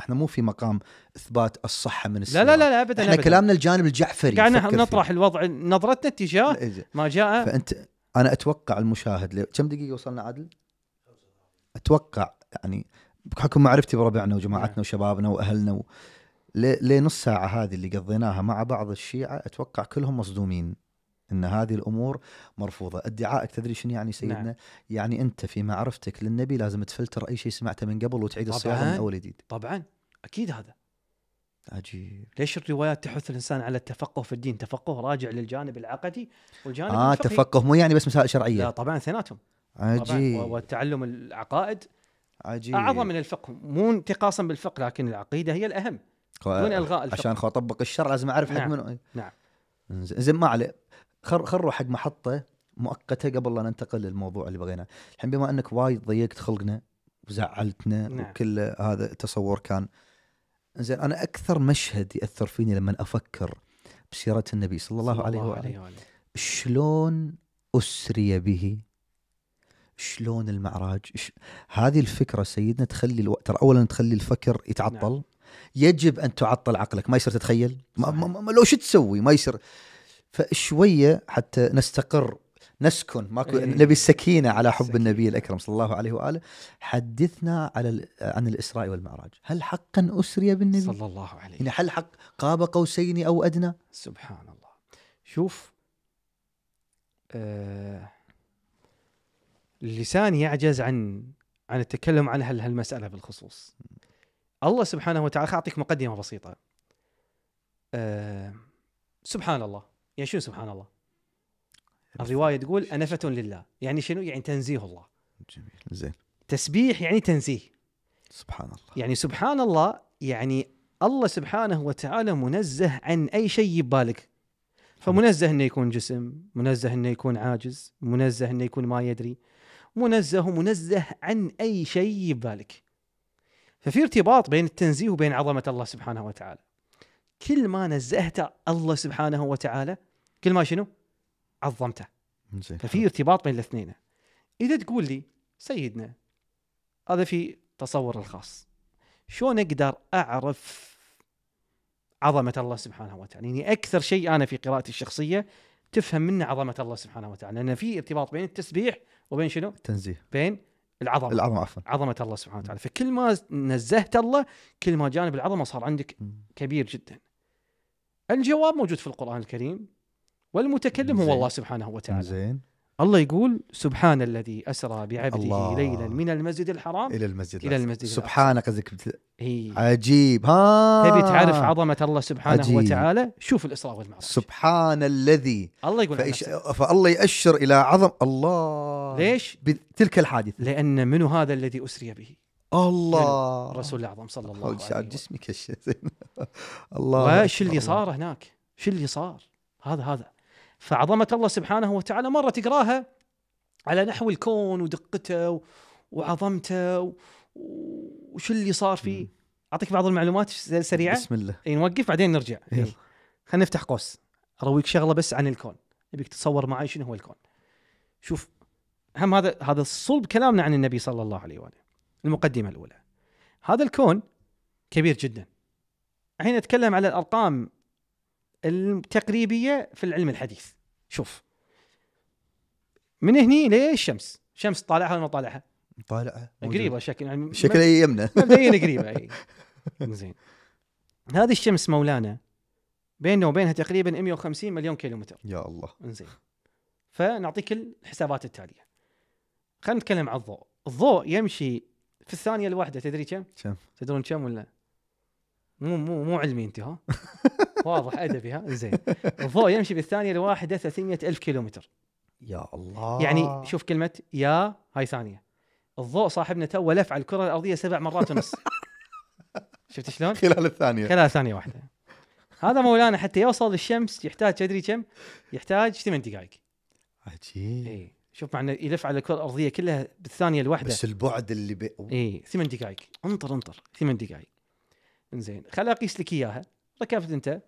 احنا مو في مقام اثبات الصحه من السنة. لا لا لا, ابدا احنا أبداً. كلامنا الجانب الجعفري قاعد نطرح فيه. الوضع نظرتنا اتجاه ما جاء فانت انا اتوقع المشاهد كم دقيقه وصلنا عدل؟ اتوقع يعني بحكم معرفتي بربعنا وجماعتنا نعم. وشبابنا واهلنا و... لنص ساعة هذه اللي قضيناها مع بعض الشيعة أتوقع كلهم مصدومين أن هذه الأمور مرفوضة ادعائك تدري شنو يعني سيدنا نعم. يعني أنت في معرفتك للنبي لازم تفلتر أي شيء سمعته من قبل وتعيد الصياغة من أول جديد طبعا أكيد هذا عجيب ليش الروايات تحث الانسان على التفقه في الدين؟ تفقه راجع للجانب العقدي والجانب اه الفقهي. تفقه مو يعني بس مسائل شرعيه لا طبعا ثناتهم عجيب طبعاً والتعلم العقائد عجيب اعظم من الفقه مو انتقاصا بالفقه لكن العقيده هي الاهم دون الغاء عشان خو اطبق الشرع لازم اعرف حق نعم. منو نعم زين ما عليه خر خروا حق محطه مؤقته قبل لا ننتقل للموضوع اللي بغيناه الحين بما انك وايد ضيقت خلقنا وزعلتنا نعم. وكل هذا تصور كان زين انا اكثر مشهد ياثر فيني لما افكر بسيره النبي صلى الله, صلى الله عليه وآله شلون اسري به شلون المعراج ش... هذه الفكره سيدنا تخلي الوقت ترى اولا تخلي الفكر يتعطل نعم. يجب ان تعطل عقلك ما يصير تتخيل ما ما لو شو تسوي ما يصير فشويه حتى نستقر نسكن ماكو إيه. نبي السكينه على حب سكينة. النبي الاكرم صلى الله عليه واله حدثنا على عن الاسراء والمعراج هل حقا اسري بالنبي صلى الله عليه يعني هل حق قاب قوسين او ادنى سبحان الله شوف آه اللسان يعجز عن عن التكلم عن هالمساله بالخصوص الله سبحانه وتعالى خليني اعطيك مقدمه بسيطه أه سبحان الله يعني شنو سبحان الله الروايه تقول انفه لله يعني شنو يعني تنزيه الله جميل زين تسبيح يعني تنزيه سبحان الله يعني سبحان الله يعني الله سبحانه وتعالى منزه عن اي شيء ببالك فمنزه انه يكون جسم منزه انه يكون عاجز منزه انه يكون ما يدري منزه منزه عن اي شيء ببالك ففي ارتباط بين التنزيه وبين عظمه الله سبحانه وتعالى كل ما نزهت الله سبحانه وتعالى كل ما شنو عظمته ففي ارتباط بين الاثنين اذا تقول لي سيدنا هذا في تصور الخاص شلون اقدر اعرف عظمه الله سبحانه وتعالى يعني اكثر شيء انا في قراءتي الشخصيه تفهم منه عظمه الله سبحانه وتعالى لان في ارتباط بين التسبيح وبين شنو التنزيه بين العظمه العظمه عفوا عظمه الله سبحانه وتعالى فكل ما نزهت الله كل ما جانب العظمه صار عندك كبير جدا الجواب موجود في القران الكريم والمتكلم هو الله سبحانه وتعالى زين الله يقول سبحان الذي اسرى بعبده الله. ليلا من المسجد الحرام الى المسجد الى المسجد سبحانك قصدك بت... عجيب ها تبي تعرف عظمه الله سبحانه عجيب. وتعالى شوف الاسراء والمعراج سبحان الذي الله يقول فإش... فالله يأشر الى عظم الله ليش بتلك الحادثه لان منو هذا الذي اسري به الله الرسول الاعظم صلى الله عليه وسلم جسمك الله وش اللي صار هناك؟ شو اللي صار؟ هذا هذا فعظمه الله سبحانه وتعالى مره تقراها على نحو الكون ودقته وعظمته وش اللي صار فيه اعطيك بعض المعلومات سريعه بسم الله اي نوقف بعدين نرجع إيه. خلينا نفتح قوس ارويك شغله بس عن الكون ابيك تتصور معي شنو هو الكون شوف هم هذا هذا صلب كلامنا عن النبي صلى الله عليه واله المقدمه الاولى هذا الكون كبير جدا الحين اتكلم على الارقام التقريبيه في العلم الحديث شوف من هني للشمس شمس طالعها ولا ما طالعها طالعها قريبه شكل يعني شكلها يمنا مبين قريبه اي زين هذه الشمس مولانا بيننا وبينها تقريبا 150 مليون كيلومتر يا الله زين فنعطيك الحسابات التاليه خلينا نتكلم عن الضوء الضوء يمشي في الثانيه الواحده تدري كم كم تدرون كم ولا مو مو مو علمي انت ها واضح ادبي ها زين وفوق يمشي بالثانيه الواحده 300 الف كيلومتر يا الله يعني شوف كلمه يا هاي ثانيه الضوء صاحبنا تو لف على الكره الارضيه سبع مرات ونص شفت شلون؟ خلال الثانيه خلال ثانيه واحده هذا مولانا حتى يوصل للشمس يحتاج تدري كم؟ يحتاج ثمان دقائق عجيب اي شوف مع انه يلف على الكره الارضيه كلها بالثانيه الواحده بس البعد اللي بي... اي ثمان دقائق انطر انطر ثمان دقائق زين خل اقيس لك اياها ركبت انت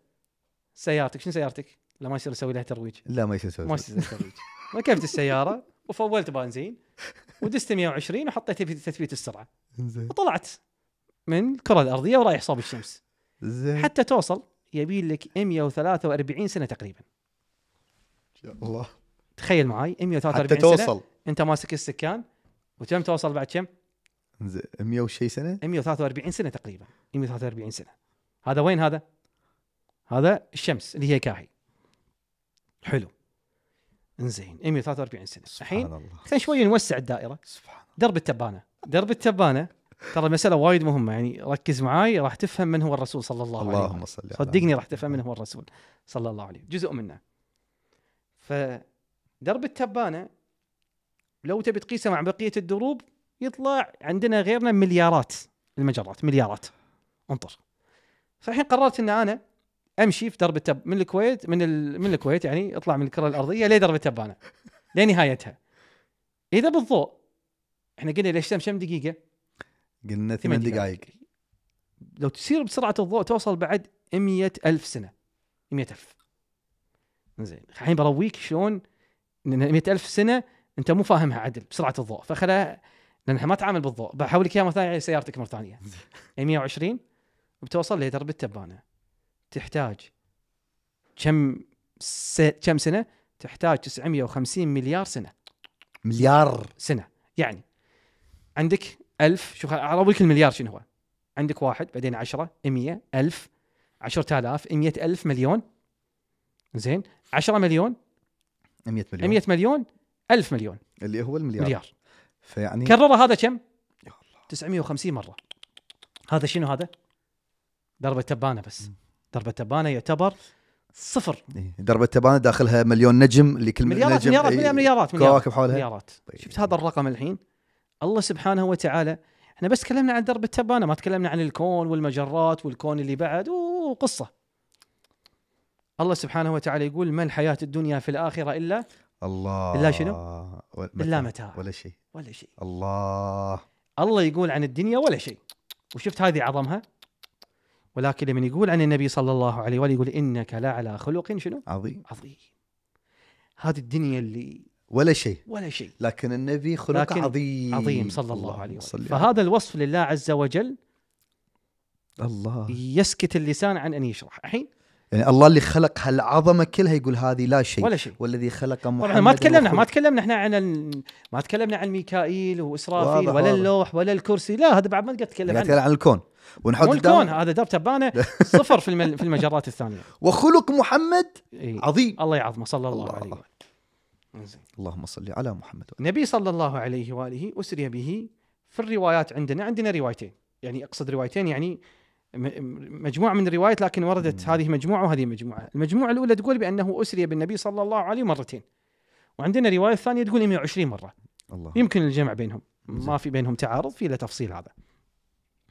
سيارتك شنو سيارتك؟ لا ما يصير اسوي لها ترويج لا ما يصير اسوي ما يصير ترويج ركبت السياره وفولت بنزين ودست 120 وحطيتها في تثبيت السرعه زين وطلعت من الكره الارضيه ورايح صوب الشمس زين حتى توصل يبي لك 143 سنه تقريبا يا الله تخيل معي 143 حتى توصل سنة انت ماسك السكان وكم توصل بعد كم؟ 100 وشي سنه 143 سنه تقريبا 143 سنه هذا وين هذا؟ هذا الشمس اللي هي كاهي حلو انزين 143 سنه الحين خلينا شوي نوسع الدائره سبحان درب التبانه درب التبانه ترى المساله وايد مهمه يعني ركز معاي راح تفهم من هو الرسول صلى الله عليه وسلم اللهم صل على صدقني راح تفهم من هو الرسول صلى الله عليه جزء منه فدرب التبانه لو تبي تقيسه مع بقيه الدروب يطلع عندنا غيرنا مليارات المجرات مليارات انطر فالحين قررت ان انا امشي في درب التب من الكويت من ال... من الكويت يعني اطلع من الكره الارضيه لدرب التبانه لنهايتها اذا بالضوء احنا قلنا ليش كم دقيقه؟ قلنا ثمان دقائق لو تسير بسرعه الضوء توصل بعد مية ألف سنه مية ألف زين الحين برويك شلون مية ألف سنه انت مو فاهمها عدل بسرعه الضوء فخلا لانها ما تعامل بالضوء بحول لك اياها مره ثانيه يعني سيارتك مره ثانيه 120 وبتوصل لدرب التبانه تحتاج كم س... كم سنه؟ تحتاج 950 مليار سنه مليار سنه يعني عندك 1000 شوف اعرب لك المليار شنو هو عندك واحد بعدين 10 100 1000 10000 100000 مليون زين 10 مليون 100 مليون 100 مليون 1000 مليون اللي هو المليار مليار فيعني كرر هذا كم؟ يا الله 950 مره هذا شنو هذا؟ ضربه تبانه بس م. دربه تبانه يعتبر صفر إيه، دربه تبانه داخلها مليون نجم لكل مليارات نجم مليارات إيه، مليارات مليارات كواكب حولها مليارات طيب. شفت هذا الرقم الحين الله سبحانه وتعالى احنا بس تكلمنا عن درب التبانه ما تكلمنا عن الكون والمجرات والكون اللي بعد وقصه الله سبحانه وتعالى يقول ما الحياه الدنيا في الاخره الا الله الا شنو؟ الا متاع ولا شيء ولا شيء الله الله يقول عن الدنيا ولا شيء وشفت هذه عظمها ولكن لما يقول عن النبي صلى الله عليه واله يقول انك لعلى خلق شنو؟ عظيم عظيم هذه الدنيا اللي ولا شيء ولا شيء لكن النبي خلق لكن عظيم عظيم صلى الله, الله عليه وسلم فهذا الوصف لله عز وجل الله يسكت اللسان عن ان يشرح الحين يعني الله اللي خلق هالعظمه كلها يقول هذه لا شيء ولا شيء والذي خلق محمد ما تكلمنا ما تكلمنا احنا عن ال... ما تكلمنا عن ميكائيل واسرافيل ولا اللوح ولا الكرسي لا هذا بعد ما نقدر يعني عنه عن الكون ونحط الكون هذا داب تبانه صفر في, في المجرات الثانيه وخلق محمد إيه. عظيم الله يعظمه صلى الله, الله عليه وسلم اللهم صل على محمد النبي صلى الله عليه واله اسري به في الروايات عندنا عندنا روايتين يعني اقصد روايتين يعني مجموعه من الروايات لكن وردت هذه مجموعه وهذه مجموعه، المجموعه الاولى تقول بانه اسري بالنبي صلى الله عليه مرتين. وعندنا الروايه الثانيه تقول 120 مره. الله يمكن الجمع بينهم، ما في بينهم تعارض في له تفصيل هذا.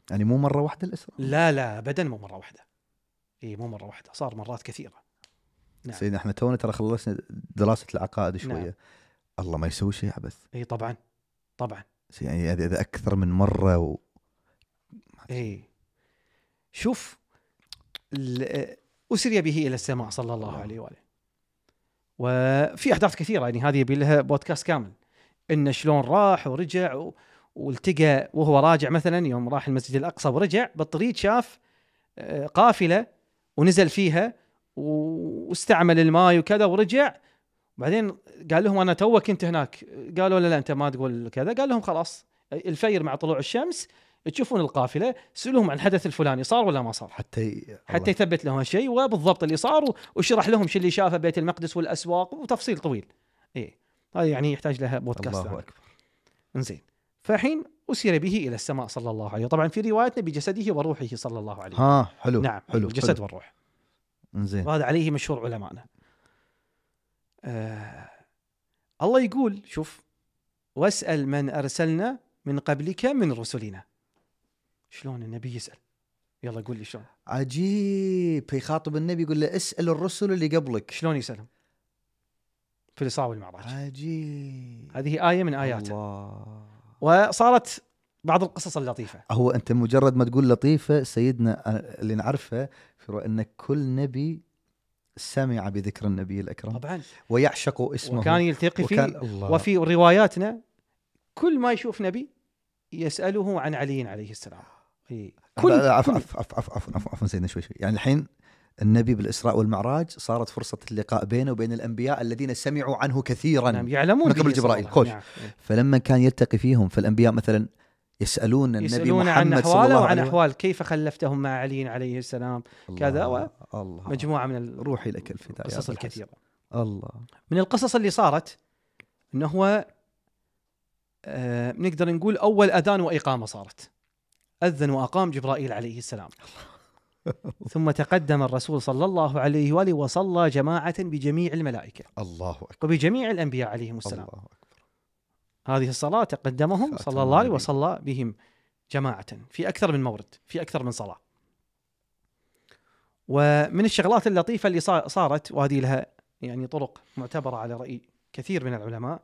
يعني مو مره واحده الاسراء؟ لا لا ابدا مو مره واحده اي مو مره واحده صار مرات كثيره نعم. سيدنا احنا تونا ترى خلصنا دراسه العقائد نعم. شويه نعم. الله ما يسوي شيء عبث اي طبعا طبعا يعني اذا اكثر من مره و... اي شوف اسري به الى السماء صلى الله نعم. عليه واله وفي احداث كثيره يعني هذه يبي لها بودكاست كامل انه شلون راح ورجع و... والتقى وهو راجع مثلا يوم راح المسجد الاقصى ورجع بالطريق شاف آه، قافله ونزل فيها واستعمل الماي وكذا ورجع بعدين قال لهم انا توك كنت هناك قالوا لا لا انت ما تقول كذا قال لهم خلاص الفير مع طلوع الشمس تشوفون القافله سالوهم عن الحدث الفلاني صار ولا ما صار حتى حتى يثبت لهم هالشيء وبالضبط اللي صار وشرح لهم شو اللي شافه بيت المقدس والاسواق وتفصيل طويل اي هذا يعني يحتاج لها بودكاست الله اكبر انزين فحين أسر به إلى السماء صلى الله عليه طبعا في روايتنا بجسده وروحه صلى الله عليه ها آه، حلو نعم حلو الجسد حلو والروح زين وهذا عليه مشهور علمائنا آه الله يقول شوف واسأل من أرسلنا من قبلك من رسلنا شلون النبي يسأل يلا قول لي شلون عجيب يخاطب النبي يقول له اسأل الرسل اللي قبلك شلون يسألهم في الإسراء والمعراج عجيب هذه آية من آياته الله وصارت بعض القصص اللطيفة هو أنت مجرد ما تقول لطيفة سيدنا اللي نعرفه في أن كل نبي سمع بذكر النبي الأكرم طبعا ويعشق اسمه وكان يلتقي فيه وكان الله وفي رواياتنا كل ما يشوف نبي يسأله عن علي عليه السلام كل عفوا عفوا عفوا عفوا عفوا سيدنا شوي شوي يعني الحين النبي بالاسراء والمعراج صارت فرصه اللقاء بينه وبين الانبياء الذين سمعوا عنه كثيرا نعم يعلمون من قبل جبرائيل كوش نعم. فلما كان يلتقي فيهم فالانبياء مثلا يسالون النبي يسألون محمد عن احواله وعن احوال كيف خلفتهم مع علي عليه السلام الله كذا الله مجموعه من روحي لك الفداء القصص الكثيره الله من القصص اللي صارت انه هو آه نقدر نقول اول اذان واقامه صارت اذن واقام جبرائيل عليه السلام الله ثم تقدم الرسول صلى الله عليه واله وصلى جماعه بجميع الملائكه الله اكبر وبجميع الانبياء عليهم السلام الله أكبر. هذه الصلاه تقدمهم صلى الله عليه وصلى بهم جماعه في اكثر من مورد في اكثر من صلاه ومن الشغلات اللطيفه اللي صارت وهذه لها يعني طرق معتبره على راي كثير من العلماء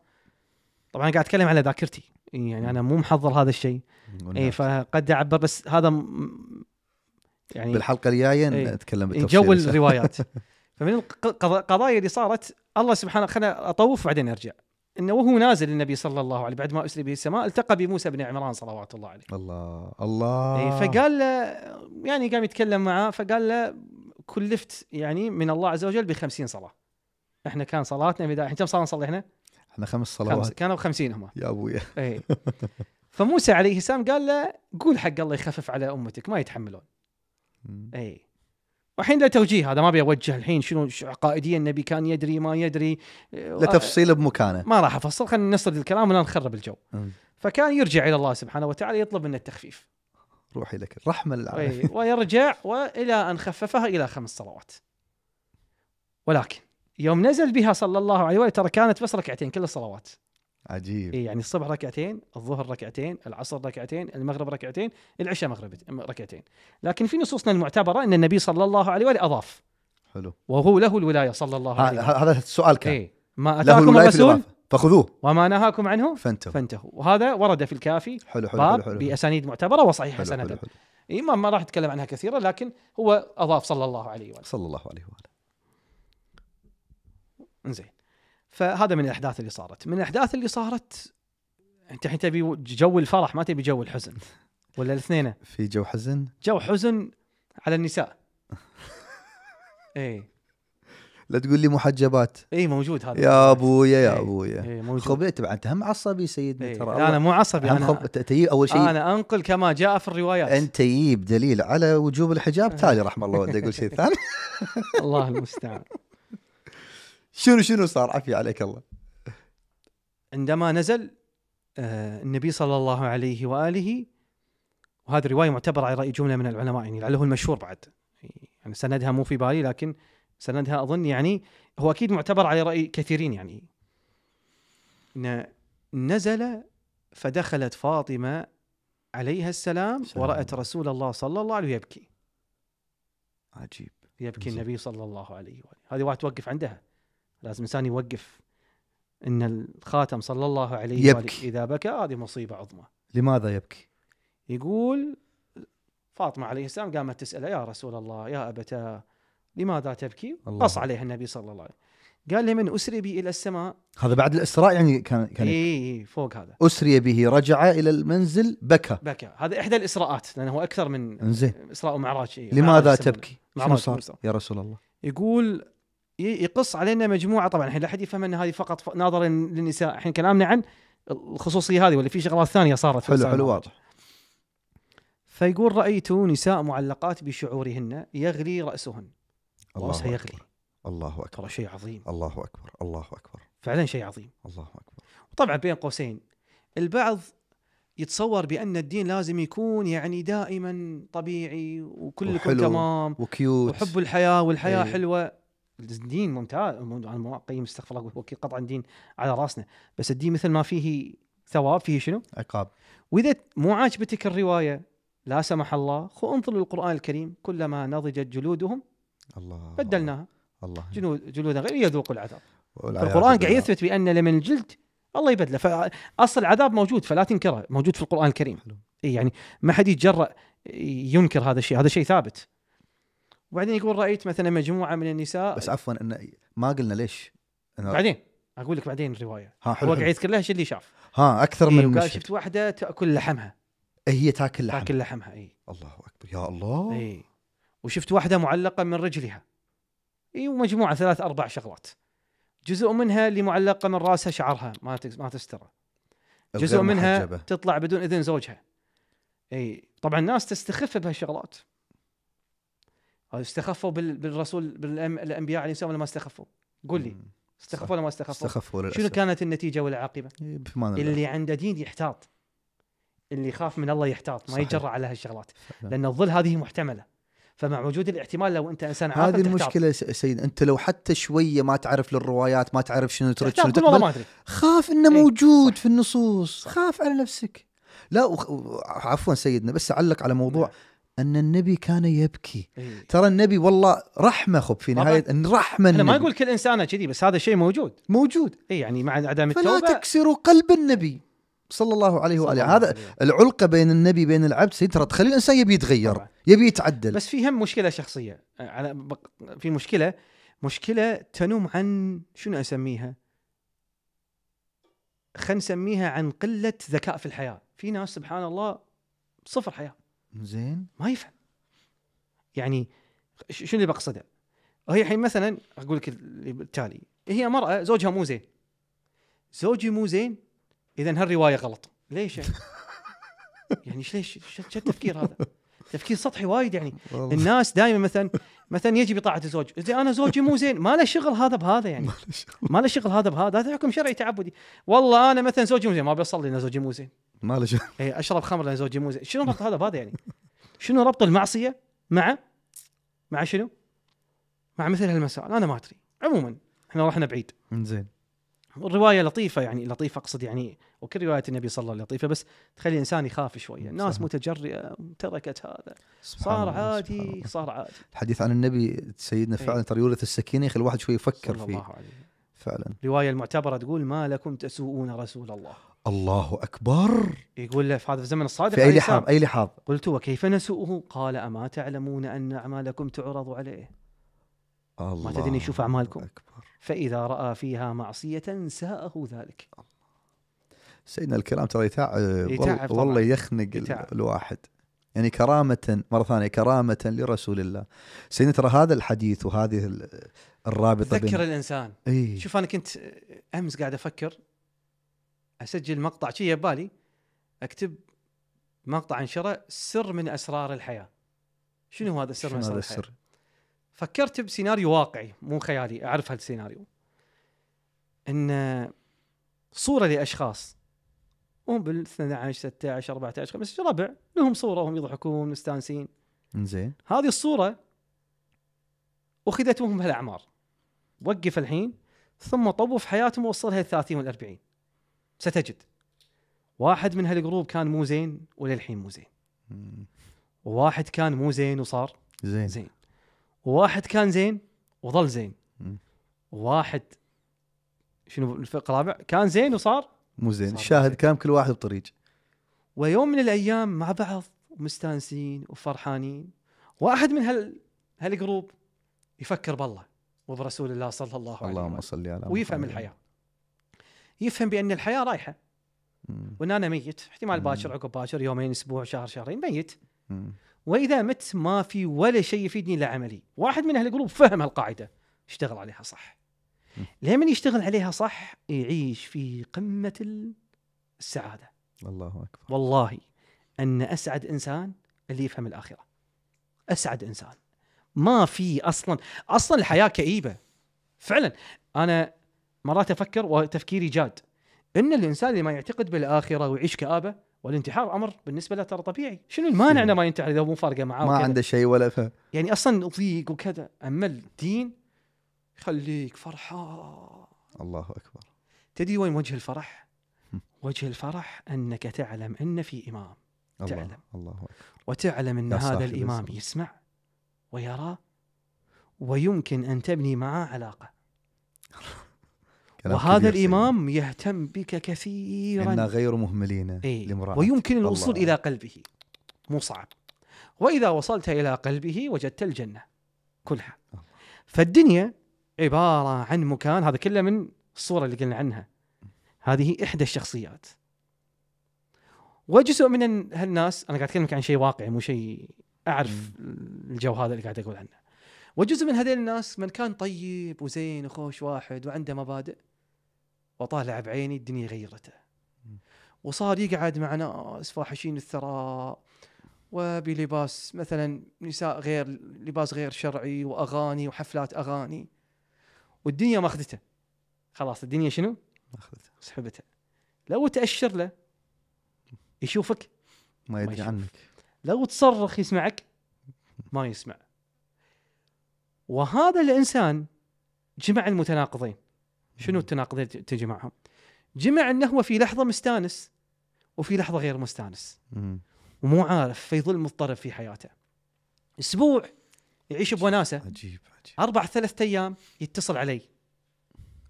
طبعا قاعد اتكلم على ذاكرتي يعني انا مو محضر هذا الشيء اي فقد اعبر بس هذا يعني بالحلقه الجايه إيه. نتكلم إيه، بالتفصيل جو الروايات فمن القضايا اللي صارت الله سبحانه خلنا اطوف بعدين ارجع انه وهو نازل النبي صلى الله عليه بعد ما اسري به السماء التقى بموسى بن عمران صلوات الله عليه الله الله إيه فقال له يعني قام يتكلم معاه فقال له كلفت يعني من الله عز وجل بخمسين صلاه احنا كان صلاتنا بدا احنا كم صلاه نصلي احنا؟ احنا خمس صلوات خمس كانوا خمسين هم يا ابويا ايه فموسى عليه السلام قال له قول حق الله يخفف على امتك ما يتحملون اي والحين له توجيه هذا ما ابي اوجه الحين شنو عقائديا النبي كان يدري ما يدري لتفصيل تفصيل بمكانه ما راح افصل خلينا نسرد الكلام ولا نخرب الجو فكان يرجع الى الله سبحانه وتعالى يطلب منه التخفيف روحي لك الرحمه للعالمين ويرجع والى ان خففها الى خمس صلوات ولكن يوم نزل بها صلى الله عليه وسلم ترى كانت بس ركعتين كل الصلوات عجيب إيه يعني الصبح ركعتين الظهر ركعتين العصر ركعتين المغرب ركعتين العشاء مغرب ركعتين لكن في نصوصنا المعتبرة أن النبي صلى الله عليه وآله أضاف حلو وهو له الولاية صلى الله عليه وآله هذا السؤال كان إيه ما أتاكم الرسول فخذوه وما نهاكم عنه فانتهوا فانتهوا وهذا ورد في الكافي حلو حلو, حلو, حلو بأسانيد معتبرة وصحيحة سندا إيه ما, ما راح أتكلم عنها كثيرا لكن هو أضاف صلى الله عليه وآله صلى الله عليه وآله انزين فهذا من الاحداث اللي صارت من الاحداث اللي صارت انت الحين تبي جو الفرح ما تبي جو الحزن ولا الاثنين في جو حزن جو حزن على النساء ايه لا تقول لي محجبات اي موجود هذا يا ابويا يا إيه. ابويا اي موجود خبيت إيه، بعد انت هم عصبي سيدنا إيه. ترى انا مو عصبي انا خب... تجيب اول شيء انا انقل كما جاء في الروايات انت تجيب دليل على وجوب الحجاب تالي رحم الله والديك يقول شيء ثاني الله المستعان شنو شنو صار عفي عليك الله عندما نزل آه، النبي صلى الله عليه واله وهذه الروايه معتبره على راي جمله من العلماء يعني لعله المشهور بعد يعني سندها مو في بالي لكن سندها اظن يعني هو اكيد معتبر على راي كثيرين يعني نزل فدخلت فاطمه عليها السلام سلام. ورأت رسول الله صلى الله عليه يبكي عجيب يبكي مزيد. النبي صلى الله عليه واله هذه واحد توقف عندها لازم الانسان يوقف ان الخاتم صلى الله عليه يبكي. واله اذا بكى هذه مصيبه عظمى لماذا يبكي؟ يقول فاطمه عليه السلام قامت تساله يا رسول الله يا ابتاه لماذا تبكي؟ الله. قص عليها النبي صلى الله عليه وسلم قال لي من اسري بي الى السماء هذا بعد الاسراء يعني كان كان اي إيه، فوق هذا اسري به رجع الى المنزل بكى بكى هذا احدى الاسراءات لانه هو اكثر من زين اسراء ومعراج إيه. لماذا تبكي؟ شنو صار يا رسول الله؟ يقول يقص علينا مجموعه طبعا الحين لا احد يفهم ان هذه فقط ناظرا للنساء الحين كلامنا عن الخصوصيه هذه ولا في شغلات ثانيه صارت حلو حلو واضح فيقول رايت نساء معلقات بشعورهن يغلي راسهن الله راسها يغلي الله اكبر شيء عظيم الله اكبر الله اكبر فعلا شيء عظيم الله اكبر وطبعا بين قوسين البعض يتصور بان الدين لازم يكون يعني دائما طبيعي وكلكم تمام وكيوت وحب الحياه والحياه ايه. حلوه الدين ممتاز انا ما اقيم استغفر الله قطعا الدين على راسنا بس الدين مثل ما فيه ثواب فيه شنو؟ عقاب واذا مو عاجبتك الروايه لا سمح الله خو انظر للقران الكريم كلما نضجت جلودهم الله بدلناها الله جلود جلودا غير يذوقوا العذاب القران قاعد يثبت بان لمن الجلد الله يبدله فاصل العذاب موجود فلا تنكره موجود في القران الكريم حلو. إيه، يعني ما حد يتجرأ ينكر هذا الشيء هذا شيء ثابت وبعدين يقول رايت مثلا مجموعه من النساء بس عفوا ان ما قلنا ليش أنا... بعدين اقول لك بعدين الروايه ها حلو هو قاعد يذكر لها ايش اللي شاف ها اكثر من إيه شفت واحده تاكل لحمها إيه، هي تاكل لحمها تاكل لحمها اي الله اكبر يا الله اي وشفت واحده معلقه من رجلها اي ومجموعه ثلاث اربع شغلات جزء منها اللي معلقه من راسها شعرها ما ما تسترى جزء منها تطلع بدون اذن زوجها اي طبعا الناس تستخف بهالشغلات استخفوا بالرسول بالانبياء عليه السلام ولا ما استخفوا؟ قول لي استخفوا ولا ما استخفوا؟ استخفوا للأسف. شنو كانت النتيجه والعاقبه؟ إيه، اللي عنده دين يحتاط اللي يخاف من الله يحتاط ما يتجرأ على هالشغلات لان الظل هذه محتمله فمع وجود الاحتمال لو انت انسان عاقل هذه المشكله سيد انت لو حتى شويه ما تعرف للروايات ما تعرف شنو ترد شنو تقبل ما ادري خاف انه إيه. موجود في النصوص خاف على نفسك لا عفوا سيدنا بس اعلق على موضوع نعم. ان النبي كان يبكي إيه. ترى النبي والله رحمه خب في نهايه ان رحمه انا ما اقول كل انسان كذي بس هذا الشيء موجود موجود اي يعني مع عدم التوبه فلا تكسروا قلب النبي صلى الله عليه واله الله هذا عليه. العلقه بين النبي بين العبد ترى تخلي الانسان يبي يتغير طبعا. يبي يتعدل بس في هم مشكله شخصيه على في مشكله مشكله تنم عن شنو اسميها؟ خلينا نسميها عن قله ذكاء في الحياه، في ناس سبحان الله صفر حياه زين ما يفهم يعني شنو اللي بقصده؟ هي الحين مثلا اقول لك التالي هي مراه زوجها مو زين زوجي مو زين اذا هالروايه غلط ليش يعني؟ يعني ليش شو التفكير هذا؟ تفكير سطحي وايد يعني والله. الناس دائما مثلا مثلا يجي بطاعه الزوج اذا انا زوجي مو زين ما له شغل هذا بهذا يعني ما له شغل هذا بهذا هذا حكم شرعي تعبدي والله انا مثلا زوجي مو زين ما بيصلي انا زوجي مو زين ما له اي اشرب خمر لان زوجي مو زين شنو ربط هذا بهذا يعني؟ شنو ربط المعصيه مع مع شنو؟ مع مثل هالمسائل انا ما ادري عموما احنا رحنا بعيد زين الروايه لطيفه يعني لطيفه اقصد يعني وكل روايه النبي صلى الله عليه وسلم لطيفه بس تخلي الانسان يخاف شويه الناس متجرئه تركت هذا صار عادي صار عادي الحديث عن النبي سيدنا إيه. فعلا ترى يورث السكينه يخلي الواحد شوي يفكر فيه الله عليه. فعلا الروايه المعتبره تقول ما لكم تسوؤون رسول الله الله أكبر يقول له في هذا في الزمن الصادق في أي لحاظ أي لحاظ قلت وكيف نسوؤه؟ قال أما تعلمون أن أعمالكم تعرض عليه الله ما تدري يشوف أعمالكم أكبر فإذا رأى فيها معصية ساءه ذلك سيدنا الكلام ترى يتعب, آه، يتعب والله طبعًا. يخنق يتعب. الواحد يعني كرامة مرة ثانية كرامة لرسول الله سيدنا ترى هذا الحديث وهذه الرابطة تذكر الإنسان إيه؟ شوف أنا كنت أمس قاعد أفكر اسجل مقطع شي بالي اكتب مقطع انشره سر من اسرار الحياه شنو هذا السر من اسرار الحياه؟ السر؟ فكرت بسيناريو واقعي مو خيالي اعرف هالسيناريو ان صوره لاشخاص هم بال 12 16 14 15 ربع لهم صوره وهم يضحكون مستانسين زين هذه الصوره اخذت وهم بهالاعمار وقف الحين ثم طوف حياتهم ووصلها ال 30 وال 40 ستجد واحد من هالجروب كان مو زين وللحين مو زين وواحد كان مو زين وصار زين زين وواحد كان زين وظل زين وواحد شنو الفرق الرابع كان زين وصار مو زين الشاهد كان كل واحد بطريق ويوم من الايام مع بعض مستانسين وفرحانين واحد من هال هالجروب يفكر بالله وبرسول الله صلى الله عليه وسلم اللهم صل على ويفهم الحياه يفهم بان الحياه رايحه وان انا ميت احتمال باكر عقب باكر يومين اسبوع شهر شهرين ميت واذا مت ما في ولا شيء يفيدني الا عملي واحد من اهل القلوب فهم هالقاعده اشتغل عليها صح لمن يشتغل عليها صح يعيش في قمه السعاده الله اكبر والله ان اسعد انسان اللي يفهم الاخره اسعد انسان ما في اصلا اصلا الحياه كئيبه فعلا انا مرات افكر وتفكيري جاد ان الانسان اللي ما يعتقد بالاخره ويعيش كابه والانتحار امر بالنسبه له ترى طبيعي، شنو المانع انه ما ينتحر اذا مو فارقه معاه ما عنده شيء ولا فهم يعني اصلا ضيق وكذا، اما الدين خليك فرحان الله اكبر تدري وين وجه الفرح؟ وجه الفرح انك تعلم ان في امام الله تعلم الله أكبر. وتعلم ان هذا الامام بس. يسمع ويرى ويمكن ان تبني معه علاقه وهذا الإمام سيئ. يهتم بك كثيرا إنا غير مهملين إيه؟ ويمكن الوصول الله. إلى قلبه مو صعب وإذا وصلت إلى قلبه وجدت الجنة كلها فالدنيا عبارة عن مكان هذا كله من الصورة اللي قلنا عنها هذه إحدى الشخصيات وجزء من هالناس أنا قاعد أتكلمك عن شيء واقعي مو شيء أعرف الجو هذا اللي قاعد أقول عنه وجزء من هذيل الناس من كان طيب وزين وخوش واحد وعنده مبادئ وطالع بعيني الدنيا غيرته وصار يقعد مع ناس فاحشين الثراء وبلباس مثلا نساء غير لباس غير شرعي واغاني وحفلات اغاني والدنيا ماخذته خلاص الدنيا شنو؟ ماخذته سحبته لو تاشر له يشوفك ما يدري عنك لو تصرخ يسمعك ما يسمع وهذا الانسان جمع المتناقضين شنو التناقضات تجي معهم؟ جمع انه هو في لحظه مستانس وفي لحظه غير مستانس ومو عارف فيظل مضطرب في حياته اسبوع يعيش بوناسه عجيب عجيب اربع ثلاث ايام يتصل علي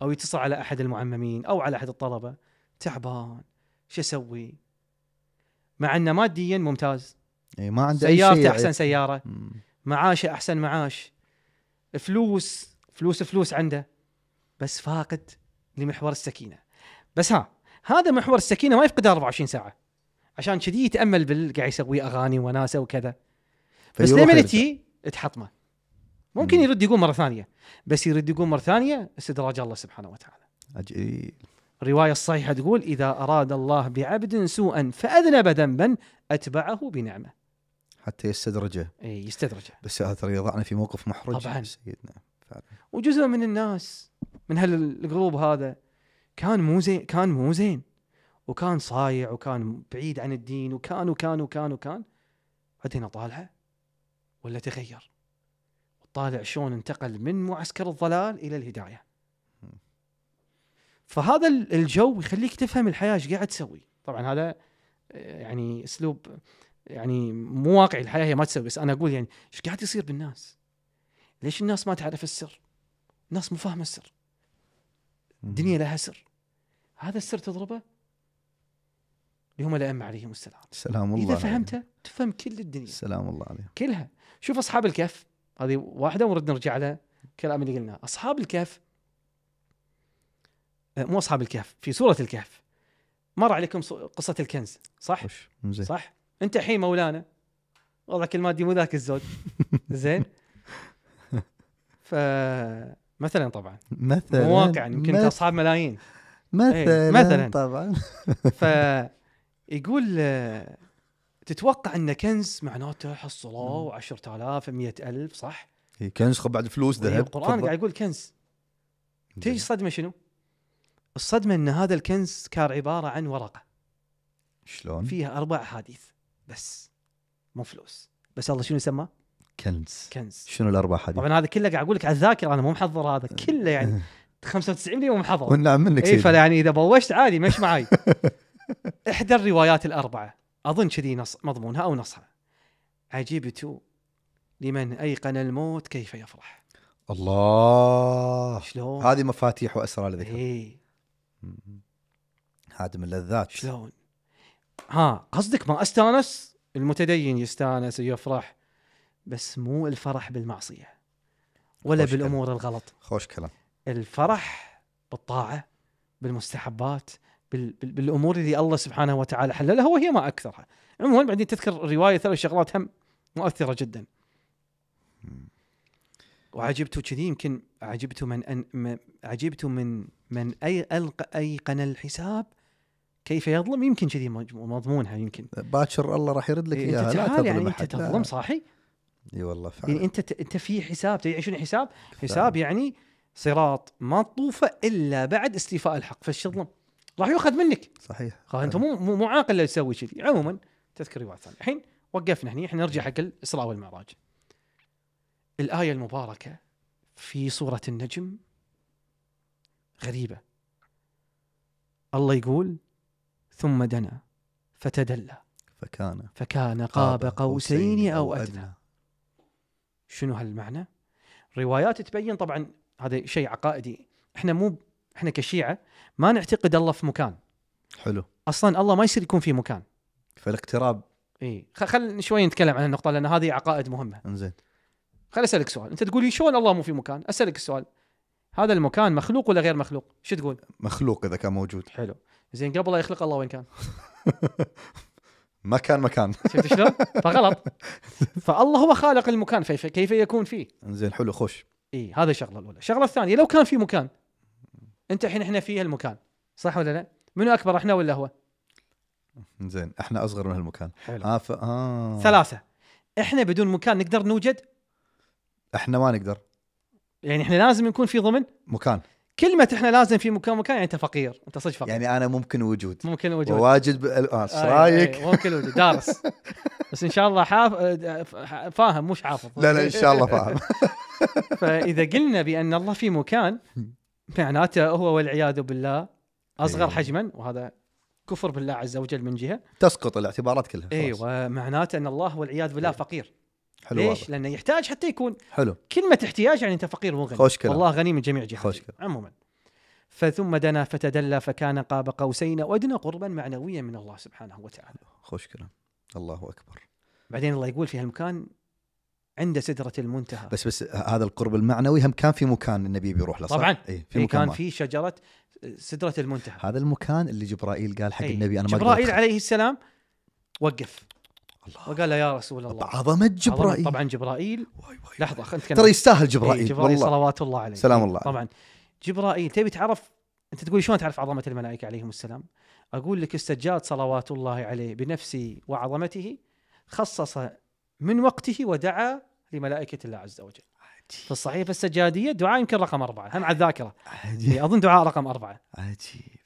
او يتصل على احد المعممين او على احد الطلبه تعبان شو اسوي؟ مع انه ماديا ممتاز اي ما عنده سيارته شيء يعني. احسن سياره معاشه احسن معاش فلوس فلوس فلوس عنده بس فاقد لمحور السكينه بس ها هذا محور السكينه ما يفقدها 24 ساعه عشان كذي يتامل بالقاعد يسوي اغاني وناسه وكذا بس لما تجي تحطمه ممكن يرد يقول مره ثانيه بس يرد يقول مره ثانيه استدراج الله سبحانه وتعالى عجيب الرواية الصحيحة تقول إذا أراد الله بعبد سوءا فأذنب ذنبا أتبعه بنعمة حتى يستدرجه اي يستدرجه بس هذا يضعنا في موقف محرج طبعا سيدنا فعلا. وجزء من الناس من هالجروب هذا كان مو زين كان مو زين وكان صايع وكان بعيد عن الدين وكان وكان وكان وكان بعدين اطالعه ولا تغير طالع شلون انتقل من معسكر الضلال الى الهدايه فهذا الجو يخليك تفهم الحياه ايش قاعد تسوي طبعا هذا آه، يعني اسلوب يعني مو واقعي الحياه هي ما تسوي بس انا اقول يعني ايش قاعد يصير بالناس ليش الناس ما تعرف السر الناس مو فاهمه السر الدنيا لها سر هذا السر تضربه لهم الائمه عليهم السلام سلام الله اذا فهمته تفهم كل الدنيا سلام الله عليهم كلها شوف اصحاب الكهف هذه واحده ونرد نرجع على كلام اللي قلناه اصحاب الكهف آه، مو اصحاب الكهف في سوره الكهف مر عليكم قصه الكنز صح؟ زين صح؟ انت الحين مولانا وضعك المادي مو ذاك الزود زين ف مثلا طبعا مثلا مواقع يمكن مثل... اصحاب ملايين مثلا ايه مثلا طبعا فيقول آه، تتوقع ان كنز معناته حصلوه 10000 100000 صح؟ اي كنز خب بعد فلوس ذهب القران قاعد يقول كنز تيجي الصدمه شنو؟ الصدمه ان هذا الكنز كان عباره عن ورقه شلون؟ فيها اربع احاديث بس مو فلوس بس الله شنو سماه؟ كنز كنز شنو الارباح هذه؟ طبعا هذا كله قاعد اقول لك على الذاكره انا مو محضر هذا كله يعني 95 مليون محضر والنعم منك اي يعني اذا بوشت عادي مش معي احدى الروايات الاربعه اظن كذي نص مضمونها او نصها عجبت لمن ايقن الموت كيف يفرح الله شلون هذه مفاتيح واسرار الذكر اي من اللذات شلون ها قصدك ما استانس المتدين يستانس ويفرح بس مو الفرح بالمعصيه ولا بالامور كلام. الغلط خوش كلام الفرح بالطاعه بالمستحبات بال... بال... بالامور اللي الله سبحانه وتعالى حللها وهي ما اكثرها عموما بعدين تذكر روايه ثلاث شغلات هم مؤثره جدا وعجبت كذي يمكن عجبت من أن عجبت من من اي الق ايقن الحساب كيف يظلم يمكن كذي مضمونها يمكن باكر الله راح يرد لك إيه، اياها لا يعني انت تظلم صاحي اي والله فعلا يعني انت انت في حساب تدري شنو حساب؟ حساب يعني صراط ما تطوفه الا بعد استيفاء الحق فالشظلم راح يؤخذ منك صحيح انت مو مو عاقل لو تسوي كذي عموما تذكر روايه ثانيه الحين وقفنا هنا احنا نرجع حق الاسراء والمعراج الايه المباركه في سوره النجم غريبه الله يقول ثم دنا فتدلى فكان فكان قاب قوسين او ادنى شنو هالمعنى؟ روايات تبين طبعا هذا شيء عقائدي احنا مو احنا كشيعه ما نعتقد الله في مكان حلو اصلا الله ما يصير يكون في مكان فالاقتراب اي خل شوي نتكلم عن النقطه لان هذه عقائد مهمه انزين خل اسالك سؤال انت تقول لي شلون الله مو في مكان اسالك السؤال هذا المكان مخلوق ولا غير مخلوق شو تقول مخلوق اذا كان موجود حلو زين قبل لا يخلق الله وين كان مكان مكان شفت شلون؟ فغلط فالله هو خالق المكان فكيف يكون فيه؟ زين حلو خوش اي هذا الشغله الاولى، الشغله الثانيه لو كان في مكان انت الحين احنا في هالمكان صح ولا لا؟ منو اكبر احنا ولا هو؟ زين احنا اصغر من هالمكان حلو آه ف... آه. ثلاثه احنا بدون مكان نقدر نوجد؟ احنا ما نقدر يعني احنا لازم نكون في ضمن مكان كلمه احنا لازم في مكان مكان يعني انت فقير انت صدق فقير يعني انا ممكن وجود ممكن وجود واجد آه، ايش آه إيه، إيه، رايك إيه، ممكن وجود دارس بس ان شاء الله حاف... آه، فاهم مش حافظ لا لا ان شاء الله فاهم فاذا قلنا بان الله في مكان معناته هو والعياذ بالله اصغر حجما وهذا كفر بالله عز وجل من جهه تسقط الاعتبارات كلها ايوه معناته ان الله والعياذ بالله فقير حلو ليش؟ واضح. لانه يحتاج حتى يكون حلو كلمه احتياج يعني انت فقير مو غني خوش كلام والله غني من جميع جهات خوش كلام عموما فثم دنا فتدلى فكان قاب قوسين وادنى قربا معنويا من الله سبحانه وتعالى خوش كلام الله اكبر بعدين الله يقول في هالمكان عند سدرة المنتهى بس بس هذا القرب المعنوي هم كان في مكان النبي بيروح له طبعا إيه في إيه، مكان كان في شجرة آه، سدرة المنتهى هذا المكان اللي جبرائيل قال حق إيه النبي انا ما جبرائيل عليه السلام وقف الله. وقال له يا رسول الله عظمة جبرائيل طبعا جبرائيل واي واي لحظة خلنا نتكلم ترى يستاهل إيه، جبرائيل ايه جبرائيل والله. صلوات الله عليه سلام الله طبعا جبرائيل تبي تعرف انت تقول شلون تعرف عظمة الملائكة عليهم السلام اقول لك استجاد صلوات الله عليه بنفسه وعظمته خصص من وقته ودعا لملائكة الله عز وجل في الصحيفة السجادية دعاء يمكن رقم أربعة هم على الذاكرة عجيب. إيه، أظن دعاء رقم أربعة عجيب.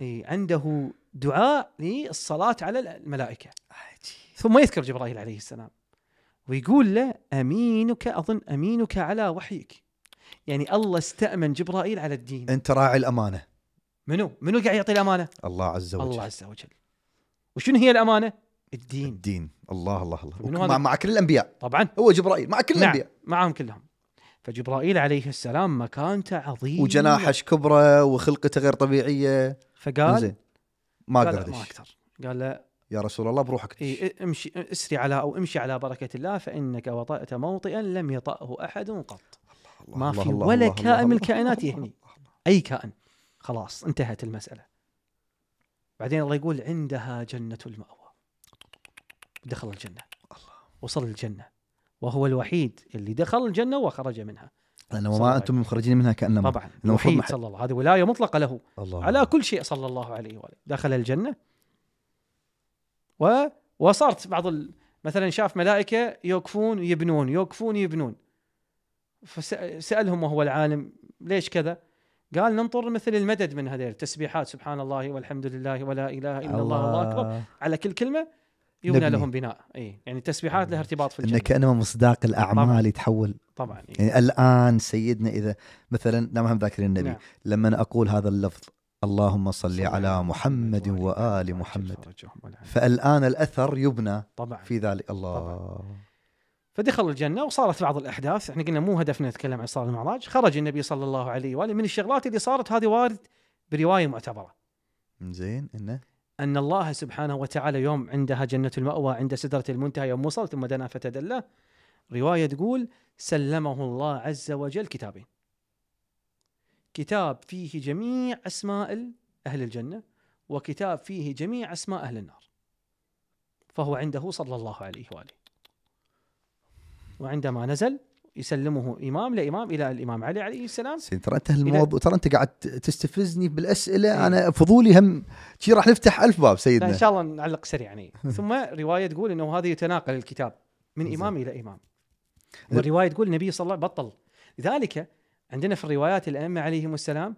إيه، عنده دعاء للصلاة على الملائكة عجيب. ثم يذكر جبرائيل عليه السلام ويقول له امينك اظن امينك على وحيك يعني الله استامن جبرائيل على الدين انت راعي الامانه منو منو قاعد يعطي الامانه الله عز وجل الله عز وجل وشنو هي الامانه الدين الدين الله الله الله مع, مع كل الانبياء طبعا هو جبرائيل مع كل نعم الانبياء معهم كلهم فجبرائيل عليه السلام مكانته عظيمه وجناحش كبرى وخلقته غير طبيعيه فقال زين ما اقدر ما أكثر قال له يا رسول الله بروحك إيه امشي اسري على او امشي على بركه الله فانك وطأت موطئا لم يطأه احد قط الله الله ما في الله ولا الله كائن من الكائنات يهني اي كائن خلاص انتهت المساله بعدين الله يقول عندها جنه المأوى دخل الجنه الله وصل الجنه وهو الوحيد اللي دخل الجنه وخرج منها لانه وما انتم مخرجين منها كانما طبعا الوحيد صلى الله هذه ولايه مطلقه له الله على كل شيء صلى الله عليه واله دخل الجنه و وصارت بعض ال... مثلا شاف ملائكه يوقفون يبنون يوقفون يبنون فسالهم وهو العالم ليش كذا؟ قال ننطر مثل المدد من هذيل التسبيحات سبحان الله والحمد لله ولا اله الا الله الله, الله اكبر على كل كلمه يبنى نبني. لهم بناء اي يعني التسبيحات لها ارتباط في الجنه انه كانما مصداق الاعمال طبعًا. يتحول طبعا إيه. يعني الان سيدنا اذا مثلا نعم هم ذاكرين النبي نعم. لما اقول هذا اللفظ اللهم صل على محمد وآل محمد فالآن الأثر يبنى طبعا في ذلك الله فدخل الجنة وصارت بعض الأحداث احنا قلنا مو هدفنا نتكلم عن صلاة المعراج خرج النبي صلى الله عليه وآله من الشغلات اللي صارت هذه وارد برواية معتبرة زين إنه أن الله سبحانه وتعالى يوم عندها جنة المأوى عند سدرة المنتهى يوم وصل ثم دنا فتدلى رواية تقول سلمه الله عز وجل كتابين كتاب فيه جميع اسماء اهل الجنه وكتاب فيه جميع اسماء اهل النار فهو عنده صلى الله عليه واله وعندما نزل يسلمه امام لامام الى الامام علي عليه السلام ترى انت الموضوع ترى انت قاعد تستفزني بالاسئله إيه؟ انا فضولي هم شي راح نفتح الف باب سيدنا ان شاء الله نعلق سريعا يعني. ثم روايه تقول انه هذا يتناقل الكتاب من امام الى امام والروايه تقول النبي صلى الله عليه وسلم بطل لذلك عندنا في الروايات الائمه عليهم السلام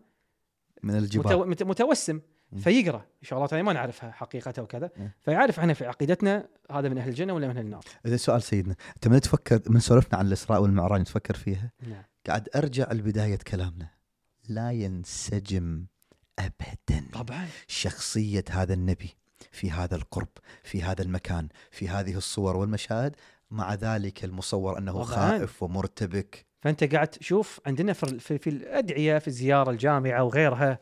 من الجبال متو... متوسم فيقرا ان شاء الله ما نعرفها حقيقتها وكذا فيعرف احنا في عقيدتنا هذا من اهل الجنه ولا من اهل النار. اذا سؤال سيدنا انت من تفكر من سولفنا عن الاسراء والمعراج تفكر فيها؟ نعم. قاعد ارجع لبدايه كلامنا لا ينسجم ابدا طبعا شخصيه هذا النبي في هذا القرب في هذا المكان في هذه الصور والمشاهد مع ذلك المصور انه طبعاً. خائف ومرتبك فانت قاعد تشوف عندنا في, في, الادعيه في الزياره الجامعه وغيرها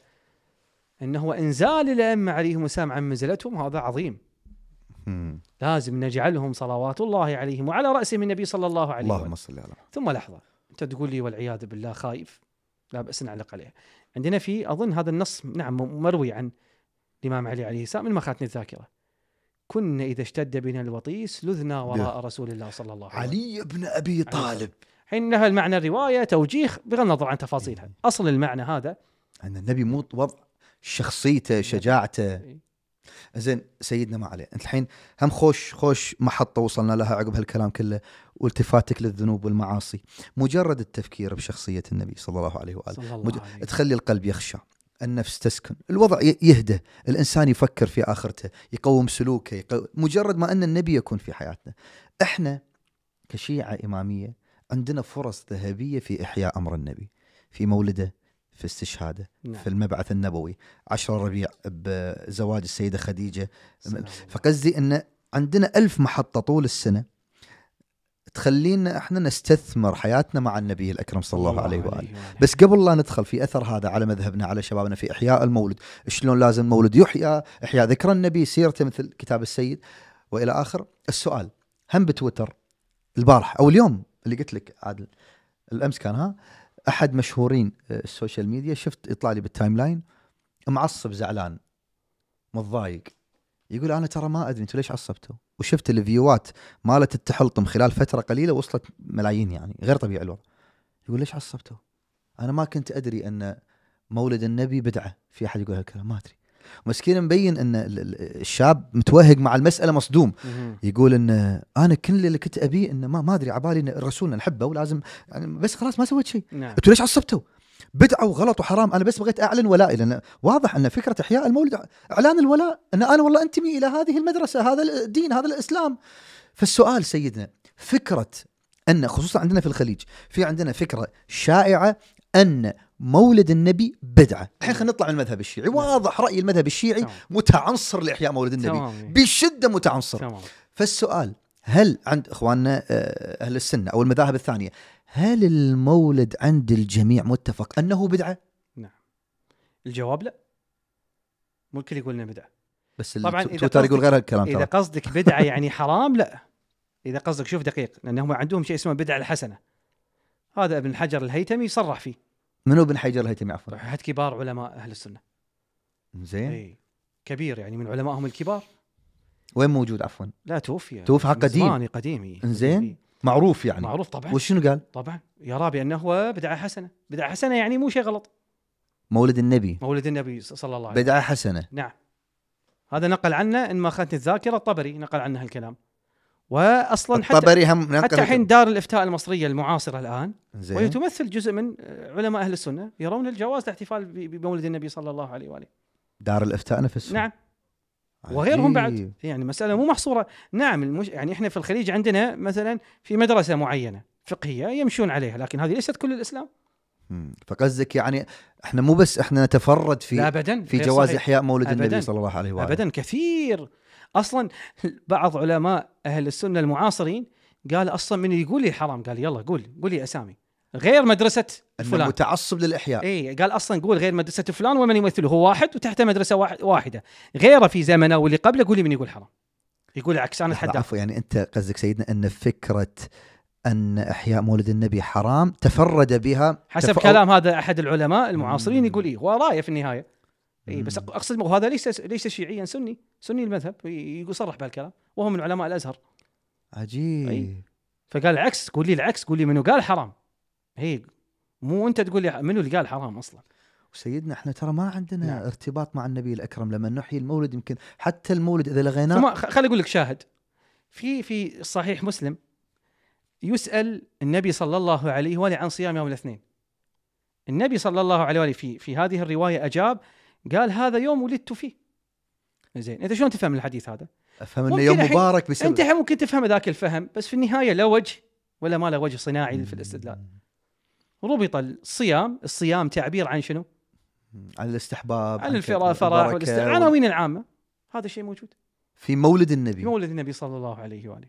انه هو انزال الائمه عليهم السلام عن منزلتهم هذا عظيم. لازم نجعلهم صلوات الله عليهم وعلى راسهم النبي صلى الله عليه وسلم. اللهم صل على ثم لحظه انت تقول لي والعياذ بالله خايف لا باس نعلق عليها. عندنا في اظن هذا النص نعم مروي عن الامام علي عليه السلام من ما خاتني الذاكره. كنا اذا اشتد بنا الوطيس لذنا وراء رسول الله صلى الله عليه وسلم. علي بن ابي طالب حين لها المعنى الروايه توجيه بغض النظر عن تفاصيلها إيه. اصل المعنى هذا ان النبي مو وضع شخصيته إيه. شجاعته إيه. زين سيدنا ما عليه انت الحين هم خوش خوش محطه وصلنا لها عقب هالكلام كله والتفاتك للذنوب والمعاصي مجرد التفكير بشخصيه النبي صلى الله عليه واله صلى الله مج... عليه. تخلي القلب يخشى النفس تسكن الوضع يهدى الإنسان يفكر في آخرته يقوم سلوكه يقوم مجرد ما أن النبي يكون في حياتنا إحنا كشيعة إمامية عندنا فرص ذهبيه في احياء امر النبي في مولده في استشهاده نعم. في المبعث النبوي عشر ربيع بزواج السيده خديجه فقصدي ان عندنا ألف محطه طول السنه تخلينا احنا نستثمر حياتنا مع النبي الاكرم صلى الله, الله عليه واله بس قبل لا ندخل في اثر هذا على مذهبنا على شبابنا في احياء المولد شلون لازم المولد يحيى احياء ذكر النبي سيرته مثل كتاب السيد والى اخر السؤال هم بتويتر البارحه او اليوم اللي قلت لك عادل الامس كان ها احد مشهورين آه، السوشيال ميديا شفت يطلع لي بالتايم لاين معصب زعلان متضايق يقول انا ترى ما ادري انتم ليش عصبتوا وشفت الفيوات مالت التحلطم خلال فتره قليله وصلت ملايين يعني غير طبيعي الوضع يقول ليش عصبتوا انا ما كنت ادري ان مولد النبي بدعه في احد يقول هالكلام ما ادري مسكين مبين ان الشاب متوهق مع المساله مصدوم يقول ان انا كل اللي كنت ابيه انه ما, ادري عبالي ان الرسول نحبه ولازم يعني بس خلاص ما سويت شيء نعم. انتوا ليش عصبتوا؟ بدعه وغلط وحرام انا بس بغيت اعلن ولائي لان واضح ان فكره احياء المولد اعلان الولاء ان انا والله انتمي الى هذه المدرسه هذا الدين هذا الاسلام فالسؤال سيدنا فكره ان خصوصا عندنا في الخليج في عندنا فكره شائعه ان مولد النبي بدعه، الحين خلينا نطلع من المذهب الشيعي، نعم. واضح راي المذهب الشيعي متعنصر لاحياء مولد النبي بشده متعنصر تمام. فالسؤال هل عند اخواننا آه، اهل السنه او المذاهب الثانيه هل المولد عند الجميع متفق انه بدعه؟ نعم الجواب لا ممكن يقول انه بدعه بس طبعا تويتر يقول غير هالكلام اذا قصدك بدعه يعني حرام لا اذا قصدك شوف دقيق لان هم عندهم شيء اسمه بدعه الحسنه هذا ابن حجر الهيتمي صرح فيه منو ابن حجر الهيتمي عفوا؟ احد كبار علماء اهل السنه زين اي كبير يعني من علمائهم الكبار وين موجود عفوا؟ لا توفي يعني توفي حق قديم إيه، قديم زين إيه. معروف يعني معروف طبعا وشنو قال؟ طبعا يرى بانه هو بدعه حسنه، بدعه حسنه يعني مو شيء غلط مولد النبي مولد النبي صلى الله عليه وسلم بدعه حسنه نعم هذا نقل عنه ان ما خانت الذاكره الطبري نقل عنه هالكلام واصلا حتى هم نعم، حتى الحين دار الافتاء المصريه المعاصره الان زين. وهي تمثل جزء من علماء اهل السنه يرون الجواز الاحتفال بمولد النبي صلى الله عليه واله دار الافتاء نفسه نعم عجيب. وغيرهم بعد يعني المساله مو محصوره نعم المش... يعني احنا في الخليج عندنا مثلا في مدرسه معينه فقهيه يمشون عليها لكن هذه ليست كل الاسلام فقصدك يعني احنا مو بس احنا نتفرد في لا ابدا في جواز صحيح. احياء مولد أبداً. النبي صلى الله عليه واله ابدا كثير اصلا بعض علماء اهل السنه المعاصرين قال اصلا من يقول لي حرام قال يلا قول قول لي اسامي غير مدرسه فلان متعصب للاحياء اي قال اصلا قول غير مدرسه فلان ومن يمثله هو واحد وتحته مدرسه واحد واحده غيره في زمنه واللي قبله قول لي من يقول حرام يقول عكس انا اتحدى عفوا يعني انت قصدك سيدنا ان فكره ان احياء مولد النبي حرام تفرد بها حسب تف... كلام هذا احد العلماء المعاصرين يقول ايه هو رايه في النهايه اي بس اقصد وهذا ليس ليس شيعيا سني سني المذهب يقول صرح بهالكلام وهو من علماء الازهر عجيب أي. فقال العكس قول لي العكس قول لي منو قال حرام هي مو انت تقول لي منو اللي قال حرام اصلا وسيدنا احنا ترى ما عندنا نعم. ارتباط مع النبي الاكرم لما نحيي المولد يمكن حتى المولد اذا لغيناه خليني اقول لك شاهد في في صحيح مسلم يسال النبي صلى الله عليه واله عن صيام يوم الاثنين النبي صلى الله عليه واله في في هذه الروايه اجاب قال هذا يوم ولدت فيه زين انت شلون تفهم الحديث هذا؟ افهم انه يوم مبارك بسبب انت ممكن تفهم ذاك الفهم بس في النهايه لا وجه ولا ما له وجه صناعي في الاستدلال ربط الصيام الصيام تعبير عن شنو؟ عن الاستحباب عن الفرح والعناوين العامه هذا الشيء موجود في مولد النبي مولد النبي صلى الله عليه واله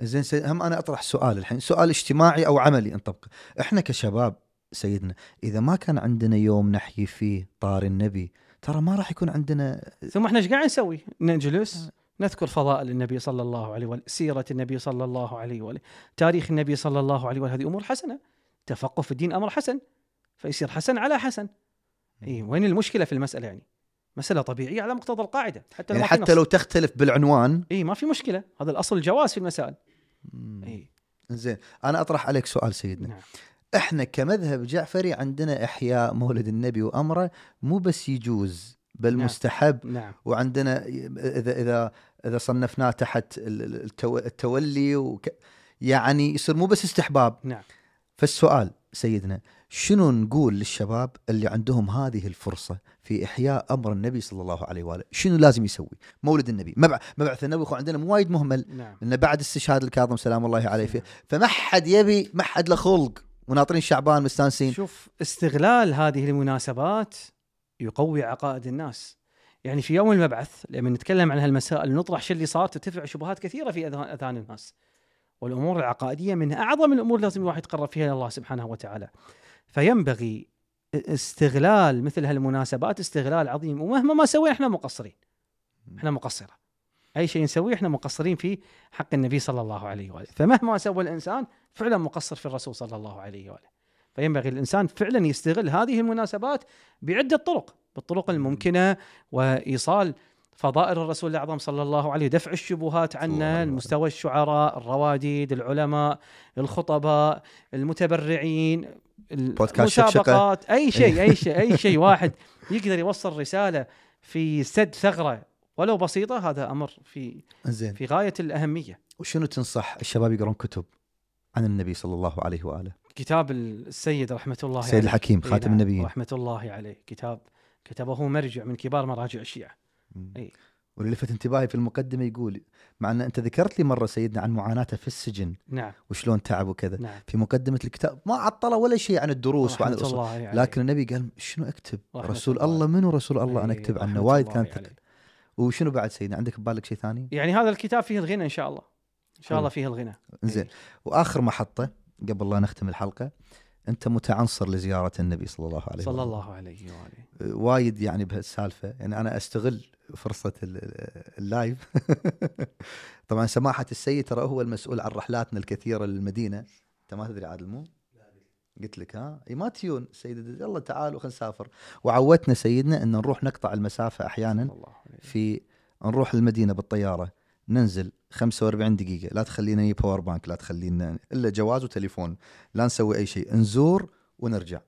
زين هم انا اطرح سؤال الحين سؤال اجتماعي او عملي انطبقه احنا كشباب سيدنا اذا ما كان عندنا يوم نحيي فيه طار النبي ترى ما راح يكون عندنا ثم احنا ايش قاعد نسوي؟ نجلس آه. نذكر فضائل النبي صلى الله عليه وآله سيرة النبي صلى الله عليه وآله تاريخ النبي صلى الله عليه وآله هذه أمور حسنة تفقه في الدين أمر حسن فيصير حسن على حسن اي وين المشكلة في المسألة يعني مسألة طبيعية على مقتضى القاعدة حتى لو يعني حتى لو تختلف بالعنوان إيه ما في مشكلة هذا الأصل الجواز في المسائل إيه زين أنا أطرح عليك سؤال سيدنا نعم. احنا كمذهب جعفري عندنا احياء مولد النبي وامره مو بس يجوز بل نعم. مستحب نعم. وعندنا اذا اذا اذا صنفناه تحت التولي وك يعني يصير مو بس استحباب نعم. فالسؤال سيدنا شنو نقول للشباب اللي عندهم هذه الفرصة في إحياء أمر النبي صلى الله عليه وآله شنو لازم يسوي مولد النبي مبعث النبي أخو عندنا مو وايد مهمل نعم. إنه بعد استشهاد الكاظم سلام الله عليه فيه نعم. فما حد يبي ما حد له خلق وناطرين شعبان مستانسين شوف استغلال هذه المناسبات يقوي عقائد الناس يعني في يوم المبعث لما نتكلم عن هالمسائل نطرح شو اللي صار ترتفع شبهات كثيره في اذهان الناس والامور العقائديه من اعظم الامور لازم الواحد يتقرب فيها الى الله سبحانه وتعالى فينبغي استغلال مثل هالمناسبات استغلال عظيم ومهما ما سوينا احنا مقصرين احنا مقصره اي شيء نسويه احنا مقصرين فيه حق النبي صلى الله عليه واله فمهما سوى الانسان فعلا مقصر في الرسول صلى الله عليه واله فينبغي الانسان فعلا يستغل هذه المناسبات بعده طرق بالطرق الممكنه وايصال فضائل الرسول الاعظم صلى الله عليه دفع الشبهات عنا المستوى الشعراء الرواديد العلماء الخطباء المتبرعين المسابقات اي شيء إيه. اي شيء اي شيء واحد يقدر يوصل رساله في سد ثغره ولو بسيطه هذا امر في زين. في غايه الاهميه وشنو تنصح الشباب يقرون كتب عن النبي صلى الله عليه واله كتاب السيد رحمه الله السيد عليه. الحكيم إيه، خاتم نعم، النبيين رحمه الله عليه كتاب كتبه مرجع من كبار مراجع الشيعه اي واللي لفت انتباهي في المقدمه يقول مع ان انت ذكرت لي مره سيدنا عن معاناته في السجن نعم وشلون تعب وكذا نعم. في مقدمه الكتاب ما عطله ولا شيء عن الدروس وعن الاصول يعني لكن النبي قال شنو اكتب؟ رسول الله, الله منو رسول الله انا اكتب عنه وايد كان ثقل وشنو بعد سيدنا عندك ببالك شيء ثاني؟ يعني هذا الكتاب فيه الغنى ان شاء الله ان شاء الله إيه. فيها الغنى زين إيه. واخر محطه قبل لا نختم الحلقه انت متعنصر لزياره النبي صلى الله عليه وسلم صلى الله عليه واله أه، وايد يعني بهالسالفه يعني انا استغل فرصه اللايف طبعا سماحه السيد ترى هو المسؤول عن رحلاتنا الكثيره للمدينه انت ما تدري عاد مو؟ قلت لك ها اي ما تيون سيد يلا تعالوا خلينا نسافر وعودنا سيدنا ان نروح نقطع المسافه احيانا في نروح المدينه بالطياره ننزل 45 دقيقه لا تخلينا اي باور بانك لا تخلينا الا جواز وتليفون لا نسوي اي شيء نزور ونرجع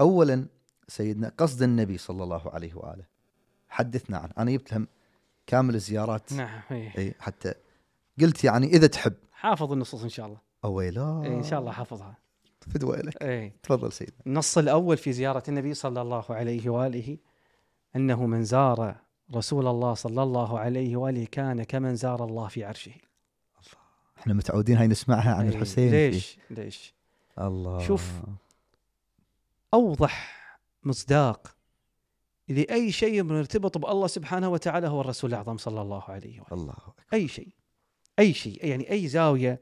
اولا سيدنا قصد النبي صلى الله عليه واله حدثنا عنه انا جبت لهم كامل الزيارات نعم إيه. اي حتى قلت يعني اذا تحب حافظ النصوص ان شاء الله اويلا اي ان شاء الله حافظها فدوى لك اي تفضل سيدنا النص الاول في زياره النبي صلى الله عليه واله انه من زار رسول الله صلى الله عليه واله كان كمن زار الله في عرشه الله احنا متعودين هاي نسمعها عن إيه، الحسين ليش ليش الله شوف اوضح مصداق لاي شيء مرتبط بالله سبحانه وتعالى هو الرسول الاعظم صلى الله عليه واله الله أكبر. اي شيء اي شيء يعني اي زاويه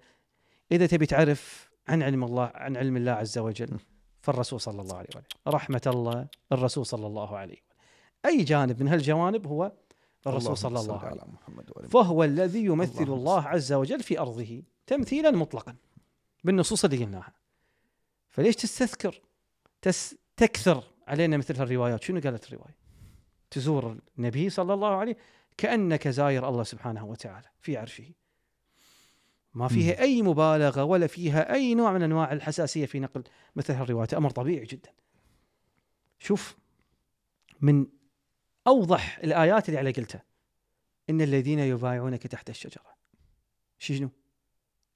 اذا تبي تعرف عن علم الله عن علم الله عز وجل فالرسول صلى الله عليه واله رحمه الله الرسول صلى الله عليه وآله. اي جانب من هالجوانب هو الرسول صلى الله عليه وسلم فهو الذي يمثل الله, الله عز وجل في ارضه تمثيلا مطلقا بالنصوص اللي قلناها فليش تستذكر تس تكثر علينا مثل هالروايات شنو قالت الروايه تزور النبي صلى الله عليه كانك زاير الله سبحانه وتعالى في عرشه ما فيها اي مبالغه ولا فيها اي نوع من انواع الحساسيه في نقل مثل هالروايات امر طبيعي جدا شوف من اوضح الايات اللي على قلتها ان الذين يبايعونك تحت الشجره شنو؟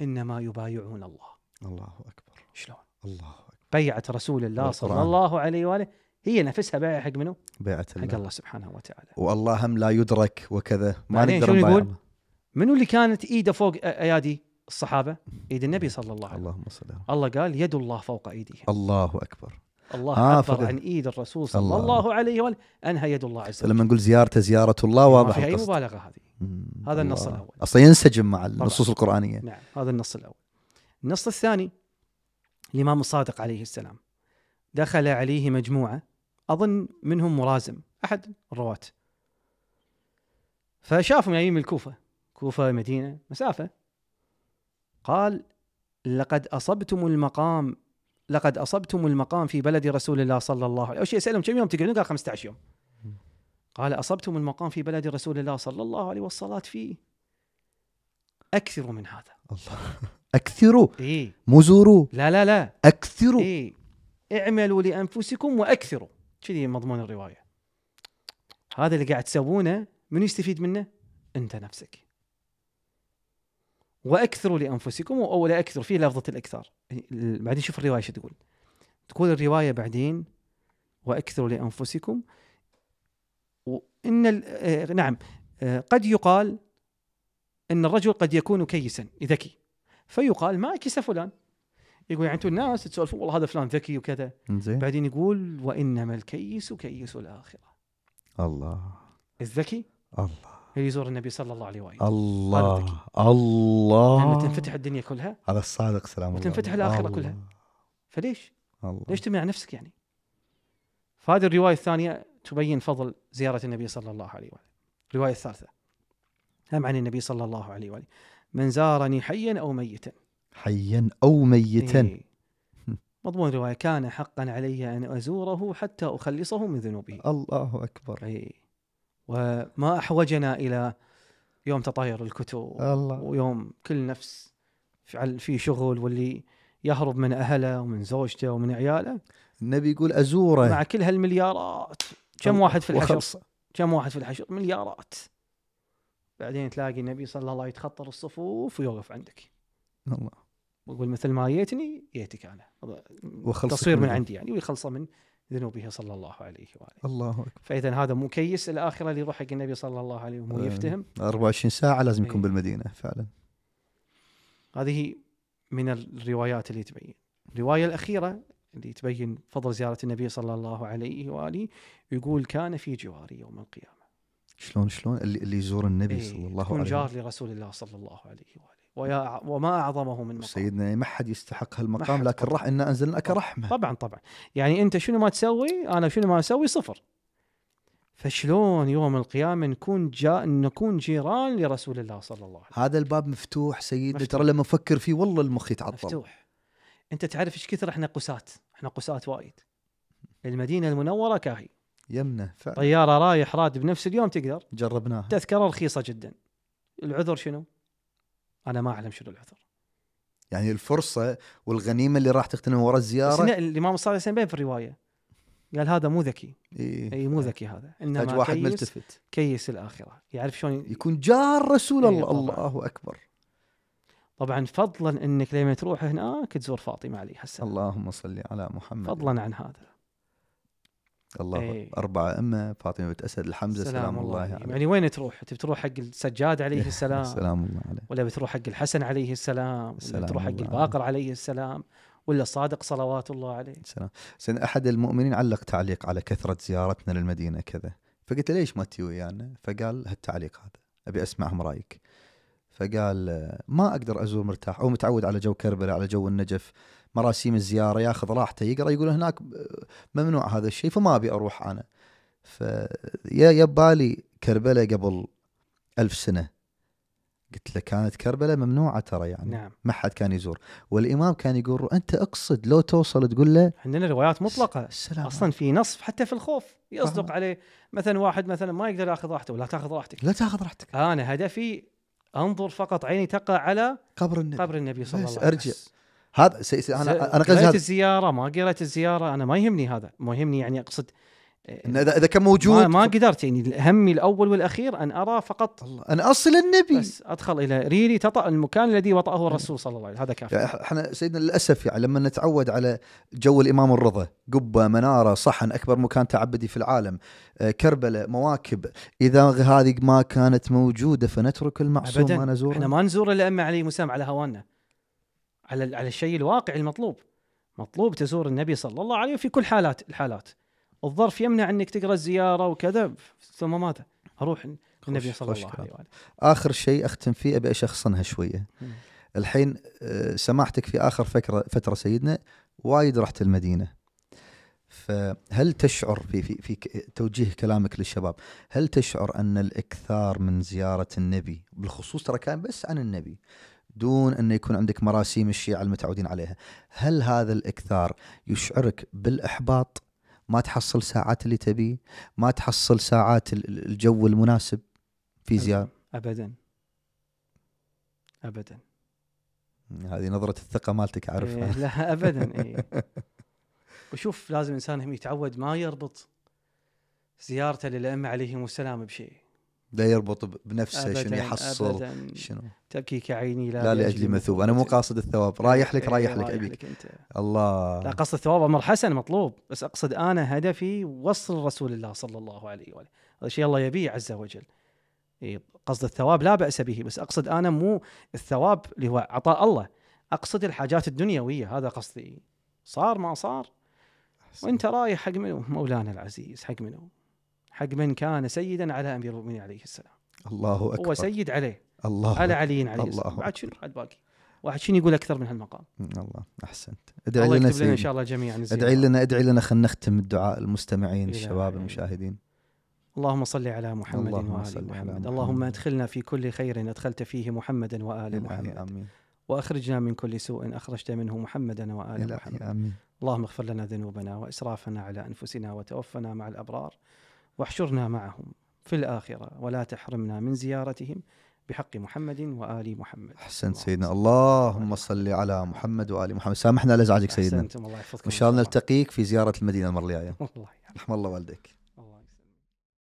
انما يبايعون الله الله اكبر شلون؟ الله اكبر بيعت رسول الله صلى الله عليه واله هي نفسها بيعه حق منو؟ بيعه الله حق الله. سبحانه وتعالى والله هم لا يدرك وكذا ما نقدر نقول منو اللي كانت ايده فوق ايادي الصحابه؟ ايد النبي صلى الله عليه وسلم اللهم صل الله قال يد الله فوق ايديهم الله اكبر الله آه عبر عن ايد الرسول صلى الله, الله عليه واله انها يد الله عز وجل لما نقول زيارته زياره الله واضح ما في اي مبالغه هذه هذا النص الاول اصلا ينسجم مع النصوص القرانيه نعم هذا النص الاول النص الثاني الامام الصادق عليه السلام دخل عليه مجموعه اظن منهم مرازم احد الرواه فشافهم جايين يعني من الكوفه كوفه مدينه مسافه قال لقد اصبتم المقام لقد اصبتم المقام في بلد رسول الله صلى الله عليه وسلم، اول شيء اسالهم كم يوم تقعدون؟ قال 15 يوم. قال اصبتم المقام في بلد رسول الله صلى الله عليه والصلاه فيه. اكثروا من هذا. الله اكثروا اي مو زوروا لا لا لا اكثروا إيه؟ اعملوا لانفسكم واكثروا كذي مضمون الروايه. هذا اللي قاعد تسوونه من يستفيد منه؟ انت نفسك. واكثروا لانفسكم او لا اكثروا فيه لفظه الاكثار يعني بعدين شوف الروايه شو تقول تقول الروايه بعدين واكثروا لانفسكم وان آه، نعم آه، قد يقال ان الرجل قد يكون كيسا ذكي فيقال ما كيس فلان يقول يعني انتم الناس تسولفون والله هذا فلان ذكي وكذا زين. بعدين يقول وانما الكيس كيس الاخره الله الذكي الله يزور النبي صلى الله عليه واله الله الله لانه تنفتح الدنيا كلها هذا الصادق سلام الله وتنفتح الاخره الله. كلها فليش؟ الله. ليش تمنع نفسك يعني؟ فهذه الروايه الثانيه تبين فضل زياره النبي صلى الله عليه واله الروايه الثالثه هم عن النبي صلى الله عليه واله من زارني حيا او ميتا حيا او ميتا إيه. مضمون الروايه كان حقا علي ان ازوره حتى اخلصه من ذنوبه الله اكبر إيه. وما احوجنا الى يوم تطاير الكتب الله. ويوم كل نفس فعل في شغل واللي يهرب من اهله ومن زوجته ومن عياله النبي يقول ازوره مع كل هالمليارات كم واحد في الحشر كم واحد في الحشر مليارات بعدين تلاقي النبي صلى الله عليه يتخطر الصفوف ويوقف عندك الله ويقول مثل ما جيتني جيتك انا تصوير من عندي يعني ويخلصه من ذنوبه صلى الله عليه واله. الله اكبر. فاذا هذا مكيس الاخره اللي يروح حق النبي صلى الله عليه وسلم يفتهم 24 ساعه لازم يكون إيه. بالمدينه فعلا. هذه من الروايات اللي تبين. الروايه الاخيره اللي تبين فضل زياره النبي صلى الله عليه واله يقول كان في جواري يوم القيامه. شلون شلون اللي, اللي يزور النبي إيه، صلى الله عليه وسلم. جار لرسول الله صلى الله عليه واله. ويا وما اعظمه من مقام سيدنا ما حد يستحق هالمقام لكن راح انا لك رحمه طبعا طبعا يعني انت شنو ما تسوي انا شنو ما اسوي صفر فشلون يوم القيامه نكون جاء نكون جيران لرسول الله صلى الله عليه وسلم هذا الباب مفتوح سيدنا ترى لما افكر فيه والله المخ يتعطل مفتوح انت تعرف ايش كثر احنا قساة احنا قساة وايد المدينه المنوره كاهي يمنه فعلا طياره رايح راد بنفس اليوم تقدر جربناها تذكره رخيصه جدا العذر شنو؟ انا ما اعلم شنو العذر يعني الفرصه والغنيمه اللي راح تغتنم ورا الزياره بس الامام الصادق حسين بين في الروايه قال هذا مو ذكي إيه. اي مو ذكي هذا انما واحد كيس ملتفت كيس الاخره يعرف شلون يكون جار رسول إيه، الله الله اكبر طبعا فضلا انك لما تروح هناك تزور فاطمه عليها السلام اللهم صل على محمد فضلا عن هذا الله ايه. أربعة أمة فاطمة بنت أسد الحمزة سلام, سلام الله, الله عليه يعني وين تروح؟ تبي تروح حق السجاد عليه السلام سلام الله عليه ولا بتروح حق الحسن عليه السلام ولا بتروح حق الباقر عليه السلام ولا الصادق صلوات الله عليه سلام سن أحد المؤمنين علق تعليق على كثرة زيارتنا للمدينة كذا فقلت له ليش ما تي ويانا؟ يعني؟ فقال هالتعليق هذا أبي أسمعهم رأيك فقال ما أقدر أزور مرتاح أو متعود على جو كربلاء على جو النجف مراسيم الزياره ياخذ راحته يقرا يقول هناك ممنوع هذا الشيء فما ابي اروح انا فيا بالي كربلاء قبل ألف سنه قلت له كانت كربلاء ممنوعه ترى يعني نعم. ما حد كان يزور والامام كان يقول انت اقصد لو توصل تقول له عندنا روايات مطلقه السلام اصلا في نصف حتى في الخوف يصدق عليه مثلا واحد مثلا ما يقدر ياخذ راحته ولا تاخذ راحتك لا تاخذ راحتك انا هدفي انظر فقط عيني تقع على قبر النبي قبر النبي صلى الله عليه وسلم ارجع هذا سي سي انا انا قريت الزياره ما قريت الزياره انا ما يهمني هذا ما يهمني يعني اقصد اذا اذا كان موجود ما, ما قدرت يعني همي الاول والاخير ان ارى فقط الله ان اصل النبي بس ادخل الى ريلي تطأ المكان الذي وطأه الرسول صلى الله عليه وسلم هذا كافي يعني احنا سيدنا للاسف يعني لما نتعود على جو الامام الرضا قبه مناره صحن اكبر مكان تعبدي في العالم آه، كربله مواكب اذا هذه ما كانت موجوده فنترك المعصوم ما نزوره احنا ما نزور الا علي مسام على هوانا على على الشيء الواقعي المطلوب مطلوب تزور النبي صلى الله عليه في كل حالات الحالات الظرف يمنع انك تقرا الزياره وكذا ثم ماذا اروح النبي صلى الله عليه واله اخر شيء اختم فيه ابي اشخصنها شويه الحين آه، سماحتك في اخر فكره فتره سيدنا وايد رحت المدينه فهل تشعر في في في توجيه كلامك للشباب هل تشعر ان الاكثار من زياره النبي بالخصوص ترى كان بس عن النبي دون أن يكون عندك مراسيم الشيعة المتعودين عليها هل هذا الإكثار يشعرك بالإحباط ما تحصل ساعات اللي تبيه ما تحصل ساعات الجو المناسب في زيارة أبدا أبدا هذه نظرة الثقة مالتك أعرفها إيه لا أبدا إيه. وشوف لازم الإنسان يتعود ما يربط زيارته للأئمة عليهم السلام بشيء لا يربط بنفسه شنو يحصل أبداً. شنو تبكيك عيني لا, لا لاجل مثوب انا مو قاصد الثواب رايح لك رايح لك ابيك الله لا قصد الثواب امر حسن مطلوب بس اقصد انا هدفي وصل رسول الله صلى الله عليه واله هذا شيء الله يبيه عز وجل إيه، قصد الثواب لا باس به بس اقصد انا مو الثواب اللي هو عطاء الله اقصد الحاجات الدنيويه هذا قصدي صار ما صار وانت رايح حق منو مولانا العزيز حق منو حق من كان سيدا على امير المؤمنين عليه السلام الله اكبر هو سيد عليه الله على علي عليه السلام بعد شنو بعد باقي واحد شنو يقول اكثر من هالمقام الله احسنت ادعي الله لنا, لنا ان شاء الله جميعا ادعي لنا ادعي لنا خلينا نختم الدعاء المستمعين الشباب المشاهدين اللهم صل على محمد اللهم وآل محمد. على محمد اللهم أدخلنا في كل خير أدخلت فيه محمدا وآل محمد آمين. وأخرجنا من كل سوء أخرجت منه محمدا وآل محمد آمين. اللهم اغفر لنا ذنوبنا وإسرافنا على أنفسنا وتوفنا مع الأبرار واحشرنا معهم في الآخرة ولا تحرمنا من زيارتهم بحق محمد وآل محمد أحسنت سيدنا اللهم صل على محمد وآل محمد سامحنا لازعجك سيدنا الله إن شاء الله نلتقيك في زيارة المدينة المرة الجاية الله يرحم الله والديك